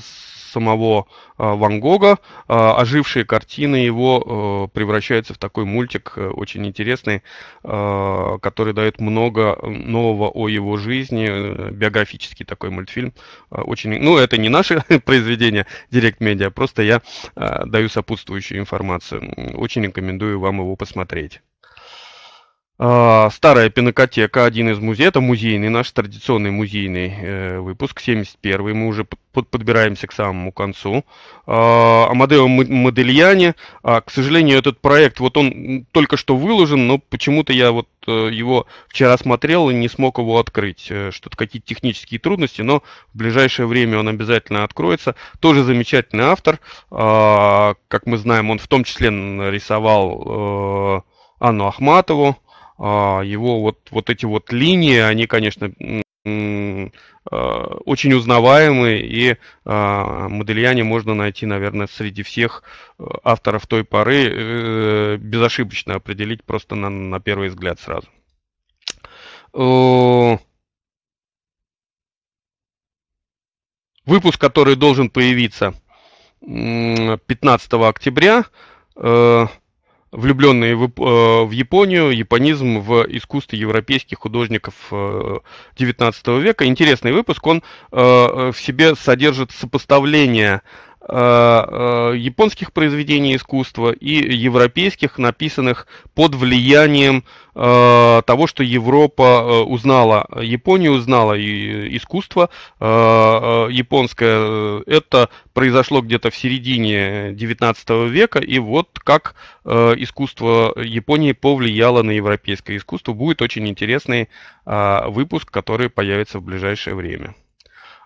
самого э, Ван Гога. Э, ожившие картины его э, превращаются в такой мультик э, очень интересный, э, который дает много э, нового о его жизни. Э, биографический такой мультфильм. Э, очень, ну, это не наше произведение Директ Медиа, просто я э, даю сопутствующую информацию. Очень рекомендую вам его посмотреть. А, старая пинокотека, один из музеев, это музейный наш традиционный музейный э, выпуск, 71-й, мы уже под, подбираемся к самому концу. Э, а, Амадео Модельяне, а, к сожалению, этот проект, вот он только что выложен, но почему-то я вот э, его вчера смотрел и не смог его открыть, э, что-то какие-то технические трудности, но в ближайшее время он обязательно откроется. Тоже замечательный автор, э, как мы знаем, он в том числе нарисовал э, Анну Ахматову, а, его вот, вот эти вот линии, они, конечно, а, очень узнаваемые и а, Модельяне можно найти, наверное, среди всех э, авторов той поры, э, безошибочно определить просто на, на первый взгляд сразу. Выпуск, который должен появиться 15 октября, э, влюбленные в, э, в Японию, японизм в искусстве европейских художников э, 19 века. Интересный выпуск, он э, э, в себе содержит сопоставление Э, э, японских произведений искусства и европейских, написанных под влиянием э, того, что Европа узнала, Япония узнала и искусство японское. Это произошло где-то в середине 19 века, и вот как искусство Японии повлияло на европейское искусство. Будет очень интересный выпуск, который появится в ближайшее время.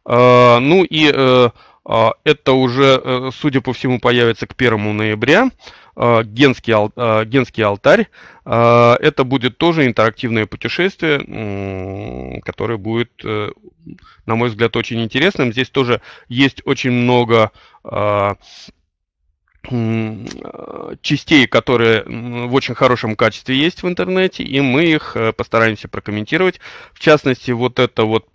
Ну и а, это уже, э, судя по всему, появится к 1 ноября. А, генский, ал, а, генский алтарь. Это будет тоже интерактивное путешествие, которое будет, э, на мой взгляд, очень интересным. Здесь тоже есть очень много Э, частей, которые в очень хорошем качестве есть в интернете, и мы их э, постараемся прокомментировать. В частности, вот это вот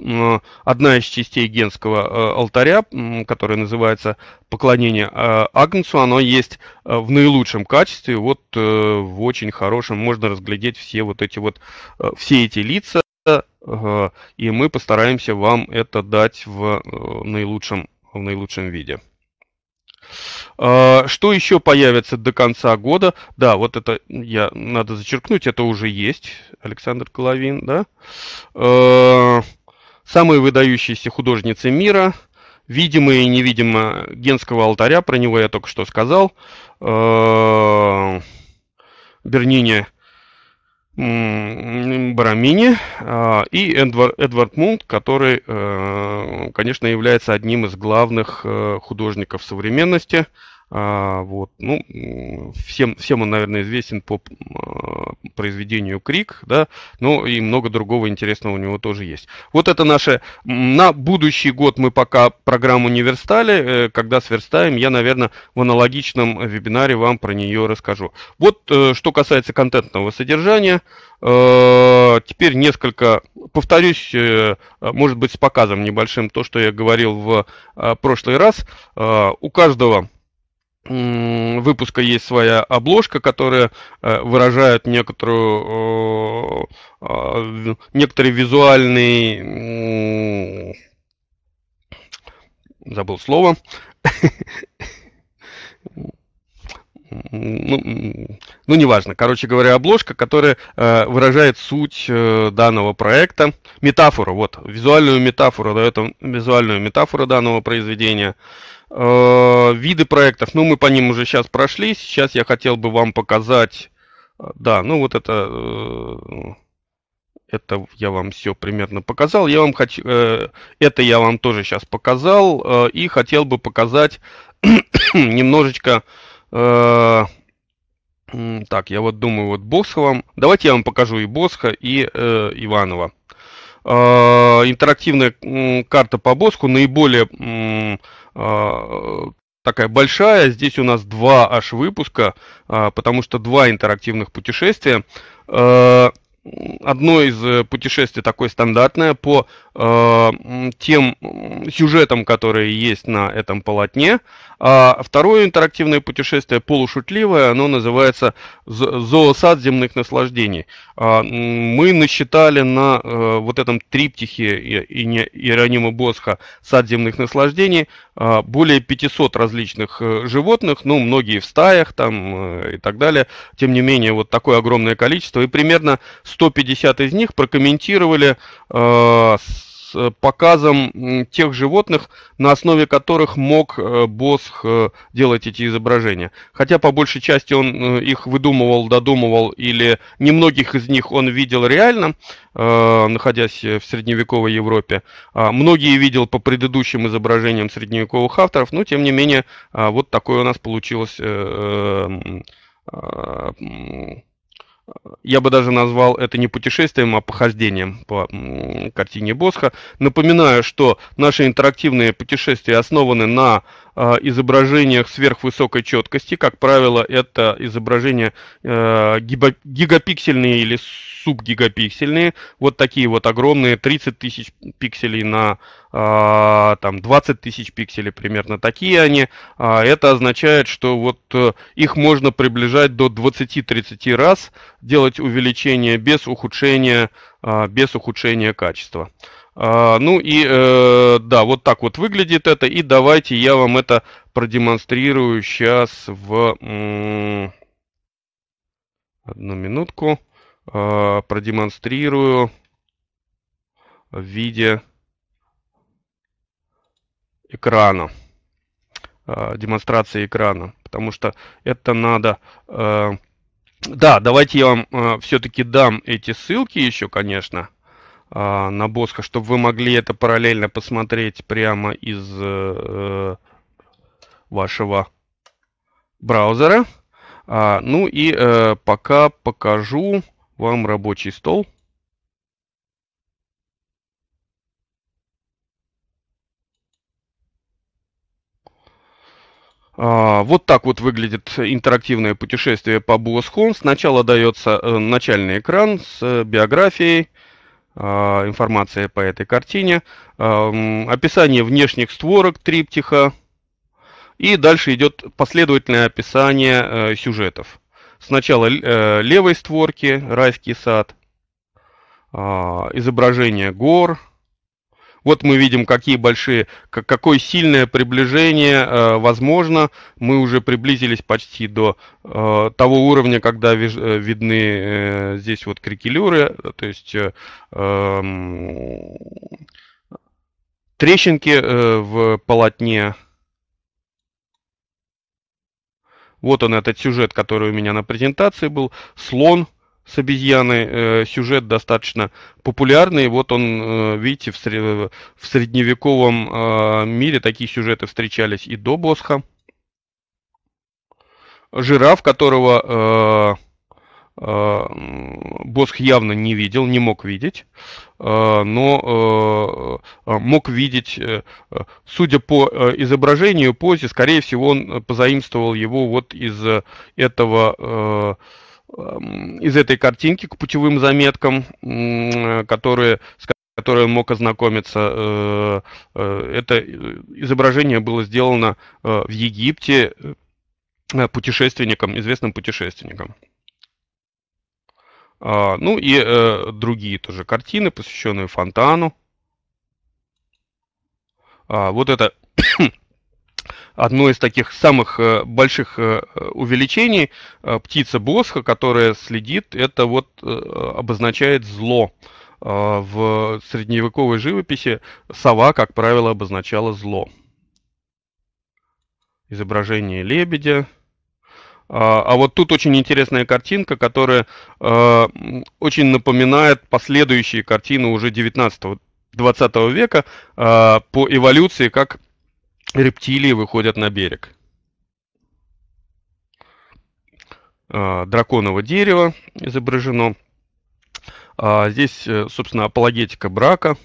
одна из частей генского э, алтаря, которая называется «Поклонение Агнцу», оно есть в наилучшем качестве, вот в очень хорошем, можно разглядеть все вот эти вот, все эти лица, и мы постараемся вам это дать в наилучшем, в наилучшем виде. А, что еще появится до конца года? Да, вот это я надо зачеркнуть, это уже есть. Александр Головин, да. А, самые выдающиеся художницы мира. Видимо и невидимо Генского алтаря, про него я только что сказал. А, Бернине Барамини а, и Эдвард, Эдвард Мунт, который, э, конечно, является одним из главных э, художников современности – а, вот, ну, всем, всем он, наверное, известен по а, произведению Крик, да, но и много другого интересного у него тоже есть. Вот это наше, на будущий год мы пока программу не верстали, э, когда сверстаем, я, наверное, в аналогичном вебинаре вам про нее расскажу. Вот, э, что касается контентного содержания, э, Теперь несколько, повторюсь, может быть, с показом небольшим, то, что я говорил в прошлый раз. У каждого выпуска есть своя обложка, которая э, выражает некоторую, некоторый визуальный... Забыл слово. Ну, ну, неважно. Короче говоря, обложка, которая э, выражает суть э, данного проекта. Метафору, вот, визуальную метафору, да, это визуальную метафору данного произведения. Э, Э, виды проектов, ну мы по ним уже сейчас прошли. Сейчас я хотел бы вам показать, э, да, ну вот это, э, это я вам все примерно показал. Я вам хочу, это я вам тоже сейчас показал и хотел бы показать немножечко. так, я вот думаю, вот Босха вам. Давайте я вам покажу и Босха, и Иванова. интерактивная карта по Босху наиболее а, такая большая. Здесь у нас два аж выпуска, а, потому что два интерактивных путешествия. А, одно из э, путешествий такое стандартное по Э, тем сюжетом, который есть на этом полотне. А второе интерактивное путешествие, полушутливое, оно называется «Зоосад земных наслаждений». А, мы насчитали на э, вот этом триптихе Иеронима Босха «Сад земных наслаждений» а, более 500 различных э, животных, ну, многие в стаях там и так далее. Тем не менее, вот такое огромное количество. И примерно 150 из них прокомментировали с э, показом тех животных, на основе которых мог э, Босх делать эти изображения. Хотя по большей части он э, их выдумывал, додумывал, или немногих из них он видел реально, находясь в средневековой Европе. А многие видел по предыдущим изображениям средневековых авторов, но тем не менее а вот такое у нас получилось а, я бы даже назвал это не путешествием, а похождением по картине Босха. Напоминаю, что наши интерактивные путешествия основаны на э, изображениях сверхвысокой четкости. Как правило, это изображения э, гигапиксельные или субгигапиксельные, вот такие вот огромные, 30 тысяч пикселей на э, там 20 тысяч пикселей примерно, такие они. Э, это означает, что вот э, их можно приближать до 20-30 раз, делать увеличение без ухудшения, э, без ухудшения качества. Uh, ну и uh, да, вот так вот выглядит это. И давайте я вам это продемонстрирую сейчас в... Одну минутку. Э, продемонстрирую в виде экрана, э, демонстрации экрана, потому что это надо... Э, да, давайте я вам все-таки дам эти ссылки еще, конечно, на Боска, чтобы вы могли это параллельно посмотреть прямо из вашего браузера. А, ну и пока покажу... Вам рабочий стол. А, вот так вот выглядит интерактивное путешествие по BossHome. Сначала дается э, начальный экран с э, биографией, а, информация по этой картине, описание внешних створок триптиха, и дальше идет последовательное описание э, сюжетов. Сначала э, левой створки райский сад, э, изображение гор. Вот мы видим, какие большие, как, какое сильное приближение э, возможно. Мы уже приблизились почти до э, того уровня, когда виж, э, видны э, здесь вот крикелюры, то есть э, э, трещинки э, в полотне Вот он этот сюжет, который у меня на презентации был. Слон с обезьяной. Э, сюжет достаточно популярный. Вот он, э, видите, в, сред... в средневековом э, мире такие сюжеты встречались и до Босха. Жираф, которого э, а, Босх явно не видел, не мог видеть, а, но э, а, мог видеть, э, судя по э, изображению, позе, скорее всего, он позаимствовал его вот из этого из этой картинки к путевым заметкам, которые, с которой он мог ознакомиться. Это изображение было сделано в Египте путешественником, известным путешественником. А, ну и э, другие тоже картины, посвященные фонтану. А, вот это одно из таких самых э, больших э, увеличений птица Босха, которая следит, это вот обозначает зло. А, в средневековой живописи сова, как правило, обозначала зло. Изображение лебедя – а, а вот тут очень интересная картинка, которая а, очень напоминает последующие картины уже 19-20 века а, по эволюции, как рептилии выходят на берег. Драконово дерево изображено. Здесь, э, собственно, апологетика брака.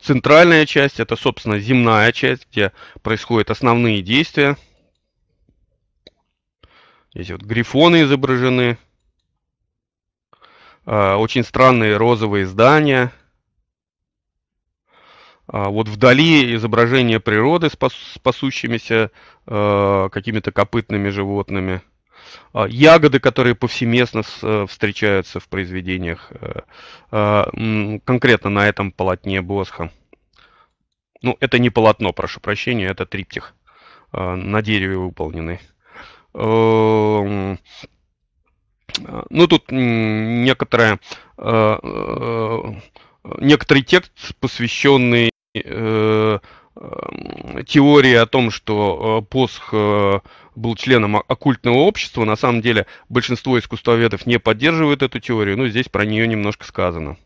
Центральная часть – это, собственно, земная часть, где происходят основные действия – Здесь вот грифоны изображены. А, очень странные розовые здания. А, вот вдали изображение природы с пасущимися а, какими-то копытными животными. Ягоды, которые повсеместно э, встречаются в произведениях, э, конкретно на этом полотне Босха. Ну, это не полотно, прошу прощения, это триптих на дереве выполненный. Эм, а, ну, тут некоторая, э, э, некоторый текст, посвященный э, теории о том, что Посх был членом оккультного общества, на самом деле большинство искусствоведов не поддерживают эту теорию, но здесь про нее немножко сказано.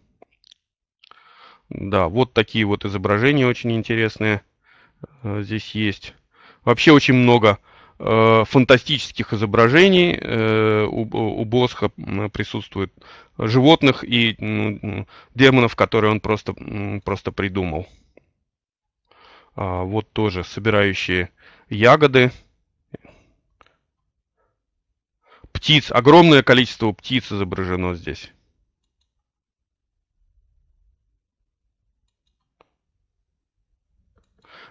Да, вот такие вот изображения очень интересные здесь есть. Вообще очень много э, Э, фантастических изображений. Э, у, Босха присутствуют животных и ну, демонов, которые он просто, просто придумал. А, вот тоже собирающие ягоды. Птиц, огромное количество птиц изображено здесь.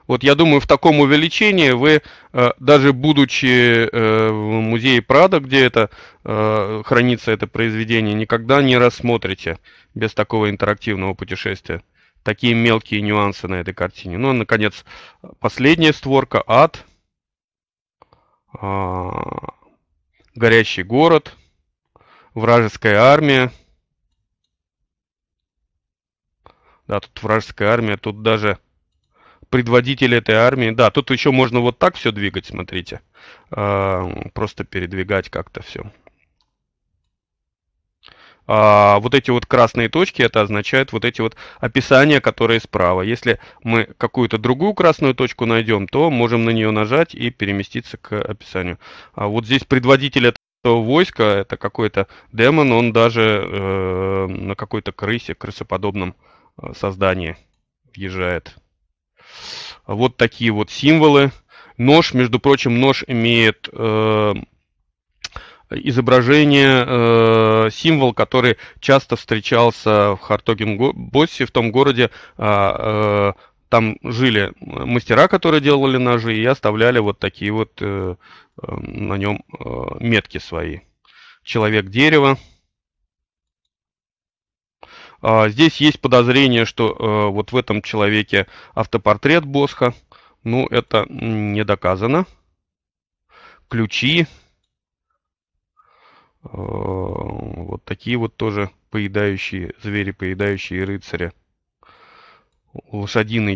Вот я думаю, в таком увеличении вы, э, даже будучи э, в музее Прада, где это э, хранится это произведение, никогда не рассмотрите без такого интерактивного путешествия. Такие мелкие нюансы на этой картине. Ну, и, наконец, последняя створка «Ад». А, «Горящий город», «Вражеская армия». Да, тут вражеская армия, тут даже предводитель этой армии. Да, тут еще можно вот так все двигать, смотрите. А, просто передвигать как-то все. А, вот эти вот красные точки, это означает вот эти вот описания, которые справа. Если мы какую-то другую красную точку найдем, то можем на нее нажать и переместиться к описанию. А вот здесь предводитель этого войска, это какой-то демон, он даже э, на какой-то крысе, крысоподобном э, создании въезжает. Вот такие вот символы. Нож, между прочим, нож имеет э, изображение, э, символ, который часто встречался в Хартоген-Боссе, в том городе, а, э, там жили мастера, которые делали ножи, и оставляли вот такие вот э, э на нем э, метки свои. Человек дерева. А, здесь есть подозрение, что э, вот в этом человеке автопортрет Босха. Ну, это не доказано. Ключи. Э, вот такие вот тоже поедающие звери, поедающие рыцаря. Лошадиный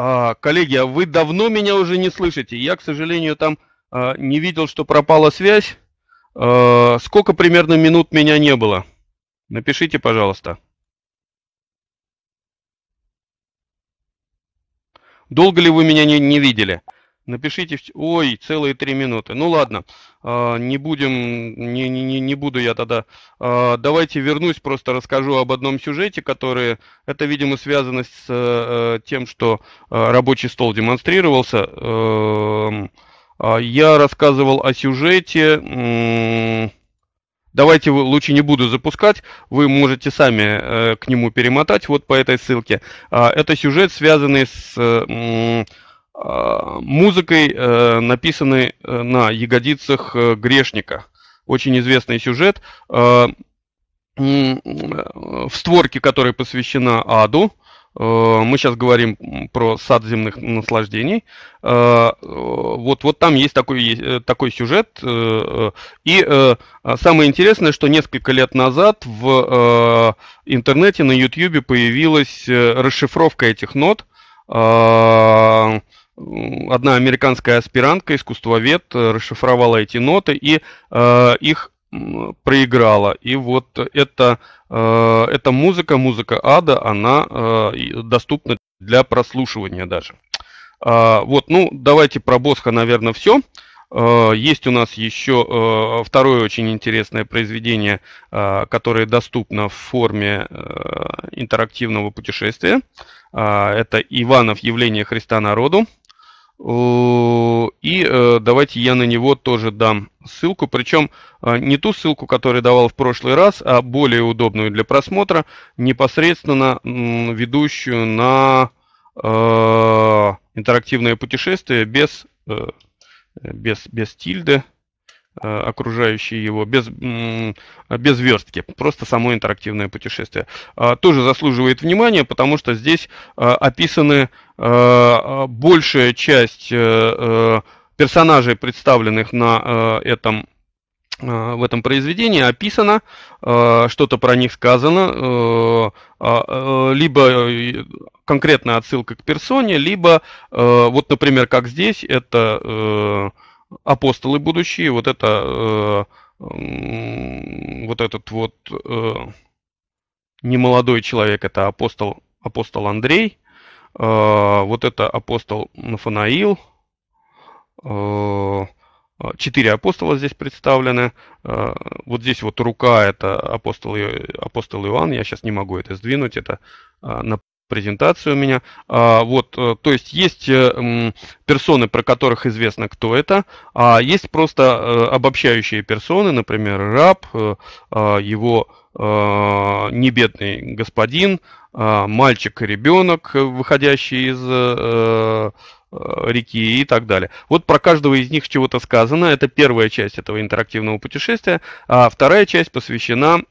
А, коллеги, а вы давно меня уже не слышите. Я, к сожалению, там а, не видел, что пропала связь. А, сколько примерно минут меня не было? Напишите, пожалуйста. Долго ли вы меня не, не видели? Напишите, ой, целые три минуты. Ну ладно, а, не будем, не, не, не буду я тогда. А, давайте вернусь, просто расскажу об одном сюжете, который, это, видимо, связано с э, э, тем, что э, рабочий стол демонстрировался. Эм, а, я рассказывал о сюжете, Давайте лучше не буду запускать, вы можете сами к нему перемотать вот по этой ссылке. Это сюжет, связанный с Э, музыкой, э, написанной э, на ягодицах э, грешника. Очень известный сюжет. в створке, которая посвящена аду, мы сейчас говорим про сад земных наслаждений. Вот, вот там есть такой, такой сюжет. И самое интересное, что несколько лет назад в интернете на YouTube появилась расшифровка этих нот одна американская аспирантка, искусствовед, э, расшифровала эти ноты и э, их проиграла. И вот эта, э, эта музыка, музыка ада, она э, доступна для прослушивания даже. Э, вот, ну, давайте про Босха, наверное, все. Э, есть у нас еще э, второе очень интересное произведение, э, которое доступно в форме э, интерактивного путешествия. А, это Иванов «Явление Христа народу». И э, давайте я на него тоже дам ссылку, причем э, не ту ссылку, которую давал в прошлый раз, а более удобную для просмотра, непосредственно ведущую на э, интерактивное путешествие без, без, без тильды. Э, окружающие его, без, без верстки, просто само интерактивное путешествие. А, тоже заслуживает внимания, потому что здесь э, описаны э, большая часть персонажей, представленных на этом в этом произведении описано, что-то про них сказано, а, либо конкретная отсылка к персоне, либо, вот, например, как здесь, это апостолы будущие, вот это, э, вот этот вот э, немолодой человек, это апостол, апостол Андрей, э, вот это апостол Нафанаил, Четыре апостола здесь представлены. Вот здесь вот рука, это апостол, апостол Иоанн, я сейчас не могу это сдвинуть, это на презентации у меня. А, вот, э, то есть есть э, персоны, про которых известно, кто это, а есть просто э, обобщающие персоны, например, раб, а, его небедный господин, а, мальчик и ребенок, выходящий из реки и так далее. Вот про каждого из них чего-то сказано. Это первая часть этого интерактивного путешествия. А вторая часть посвящена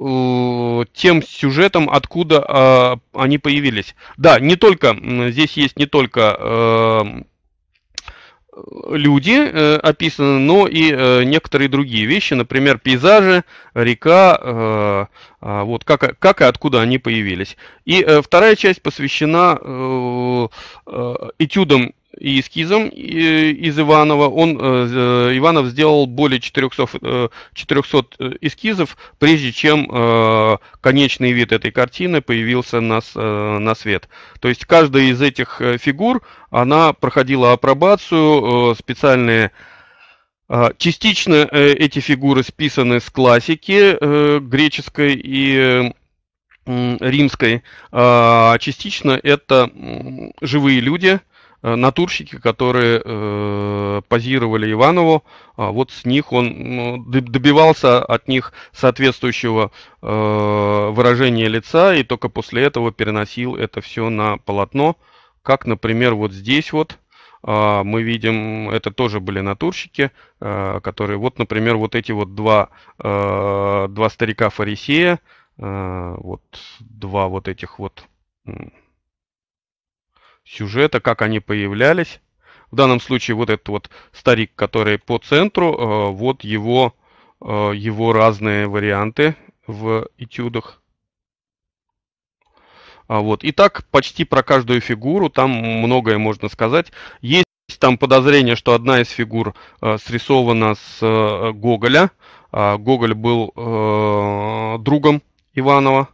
Э, тем сюжетом, откуда э, они появились. Да, не только здесь есть не только э, люди э, описаны, но и э, некоторые другие вещи, например, пейзажи, река, э, а, вот как, как и откуда они появились. И э, вторая часть посвящена э, э, этюдам и эскизом из Иванова. Он, э, э, Иванов сделал более 400, 400 э, эскизов, прежде чем конечный вид этой картины появился на, на свет. То есть каждая из этих фигур, она проходила апробацию, специальные Частично эти фигуры списаны с классики греческой и римской, а частично это живые люди, Э, натурщики, которые э, позировали Иванову, а вот с них он ну, добивался от них соответствующего э, выражения лица и только после этого переносил это все на полотно, как, например, вот здесь вот э, мы видим, это тоже были натурщики, э, которые, вот, например, вот эти вот два, э, два старика-фарисея, э, вот два вот этих вот сюжета, как они появлялись. В данном случае вот этот вот старик, который по центру, э, вот его, э, его разные варианты в этюдах. А вот. И так почти про каждую фигуру, там многое можно сказать. Есть там подозрение, что одна из фигур э, срисована с Гоголя. А, Гоголь был другом Иванова.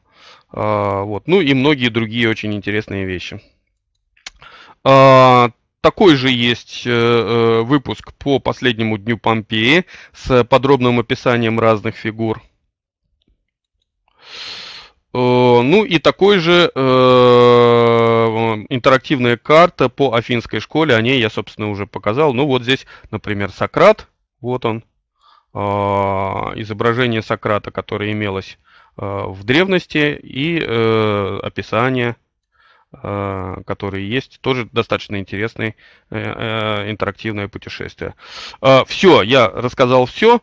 А, вот. Ну и многие другие очень интересные вещи. А, такой же есть э, э, выпуск по последнему дню Помпеи с подробным описанием разных фигур. Э, ну и такой же интерактивная карта по афинской школе, о ней я, собственно, уже показал. Ну вот здесь, например, Сократ, вот он, а, изображение Сократа, которое имелось в древности, и описание Э, которые есть. Тоже достаточно интересное э, э, интерактивное путешествие. Все, я рассказал все.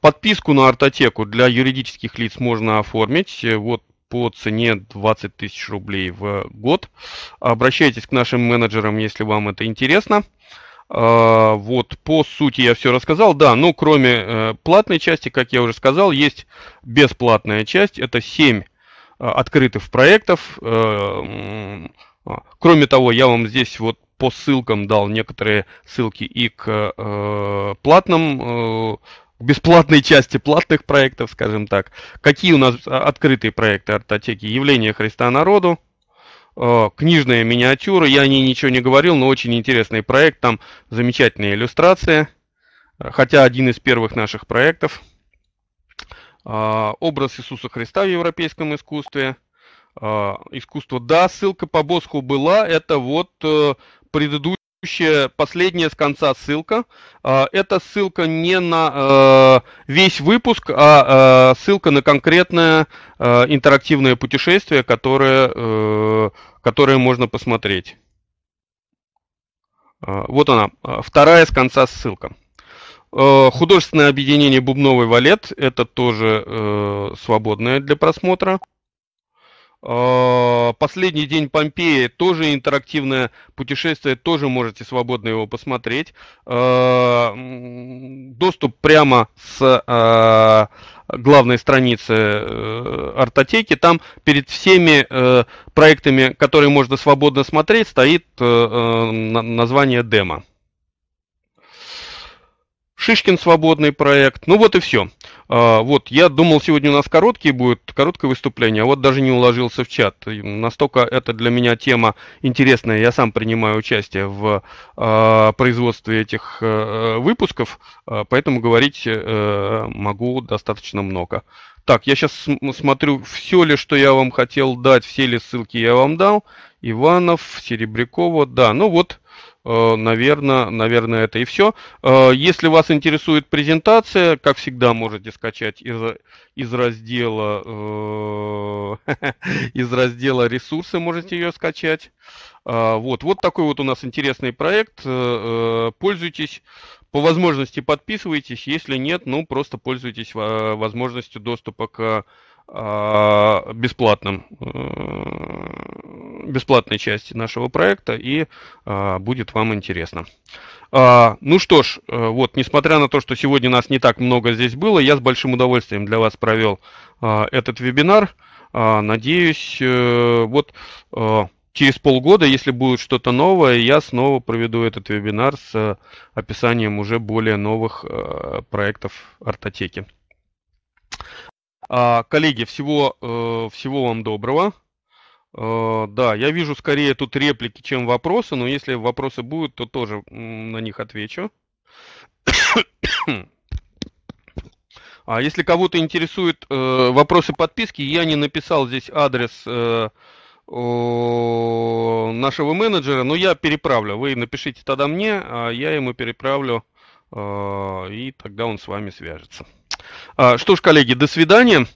Подписку на артотеку для юридических лиц можно оформить. Вот по цене 20 тысяч рублей в год. Обращайтесь к нашим менеджерам, если вам это интересно. Вот, по сути я все рассказал. Да, ну кроме платной части, как я уже сказал, есть бесплатная часть. Это 7 Э, открытых проектов. Э, э, кроме того, я вам здесь вот по ссылкам дал некоторые ссылки и к платным к бесплатной части платных проектов, скажем так. Какие у нас а, открытые проекты артотеки? Явление Христа народу, книжная миниатюра. Я о ней ничего не говорил, но очень интересный проект. Там замечательные иллюстрации. Хотя один из первых наших проектов – а, образ Иисуса Христа в европейском искусстве, а, искусство. Да, ссылка по Босху была, это вот э, предыдущая, последняя с конца ссылка. А, это ссылка не на э, весь выпуск, а э, ссылка на конкретное интерактивное путешествие, которое, которое можно посмотреть. Вот она, вторая с конца ссылка. Э, художественное объединение «Бубновый валет» — это тоже э, свободное для просмотра. Э, «Последний день Помпеи» — тоже интерактивное путешествие, тоже можете свободно его посмотреть. Э, доступ прямо с э, главной страницы э, артотеки. Там перед всеми э, проектами, которые можно свободно смотреть, стоит э, э, название демо. Шишкин свободный проект. Ну вот и все. А, вот, я думал, сегодня у нас короткие будет, короткое выступление, а вот даже не уложился в чат. Настолько это для меня тема интересная. Я сам принимаю участие в а, производстве этих а, выпусков, а, поэтому говорить а, могу достаточно много. Так, я сейчас смотрю, все ли, что я вам хотел дать, все ли ссылки я вам дал. Иванов, Серебрякова, да, ну вот, наверное, э, наверное, это и все. Э, если вас интересует презентация, как всегда, можете скачать из, из раздела э, из раздела ресурсы, можете ее скачать. А, вот, вот такой вот у нас интересный проект. Пользуйтесь, по возможности подписывайтесь. Если нет, ну просто пользуйтесь возможностью доступа к а, бесплатном, э, бесплатной части нашего проекта, и а, будет вам интересно. А, ну что ж, э, вот, несмотря на то, что сегодня нас не так много здесь было, я с большим удовольствием для вас провел этот вебинар. Надеюсь, э, вот через полгода, если будет что-то новое, я снова проведу этот вебинар с описанием уже более новых проектов Артотеки. А, коллеги, всего, э, всего вам доброго. Э, да, я вижу скорее тут реплики, чем вопросы, но если вопросы будут, то тоже на них отвечу. А если кого-то интересуют э, вопросы подписки, я не написал здесь адрес нашего менеджера, но я переправлю. Вы напишите тогда мне, а я ему переправлю, и тогда он с вами свяжется. А, что ж, коллеги, до свидания.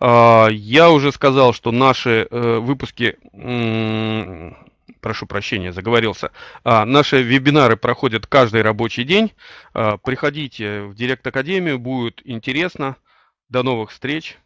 А, я уже сказал, что наши э, выпуски прошу прощения, заговорился. А, наши вебинары проходят каждый рабочий день. А, приходите в Директ Академию, будет интересно. До новых встреч.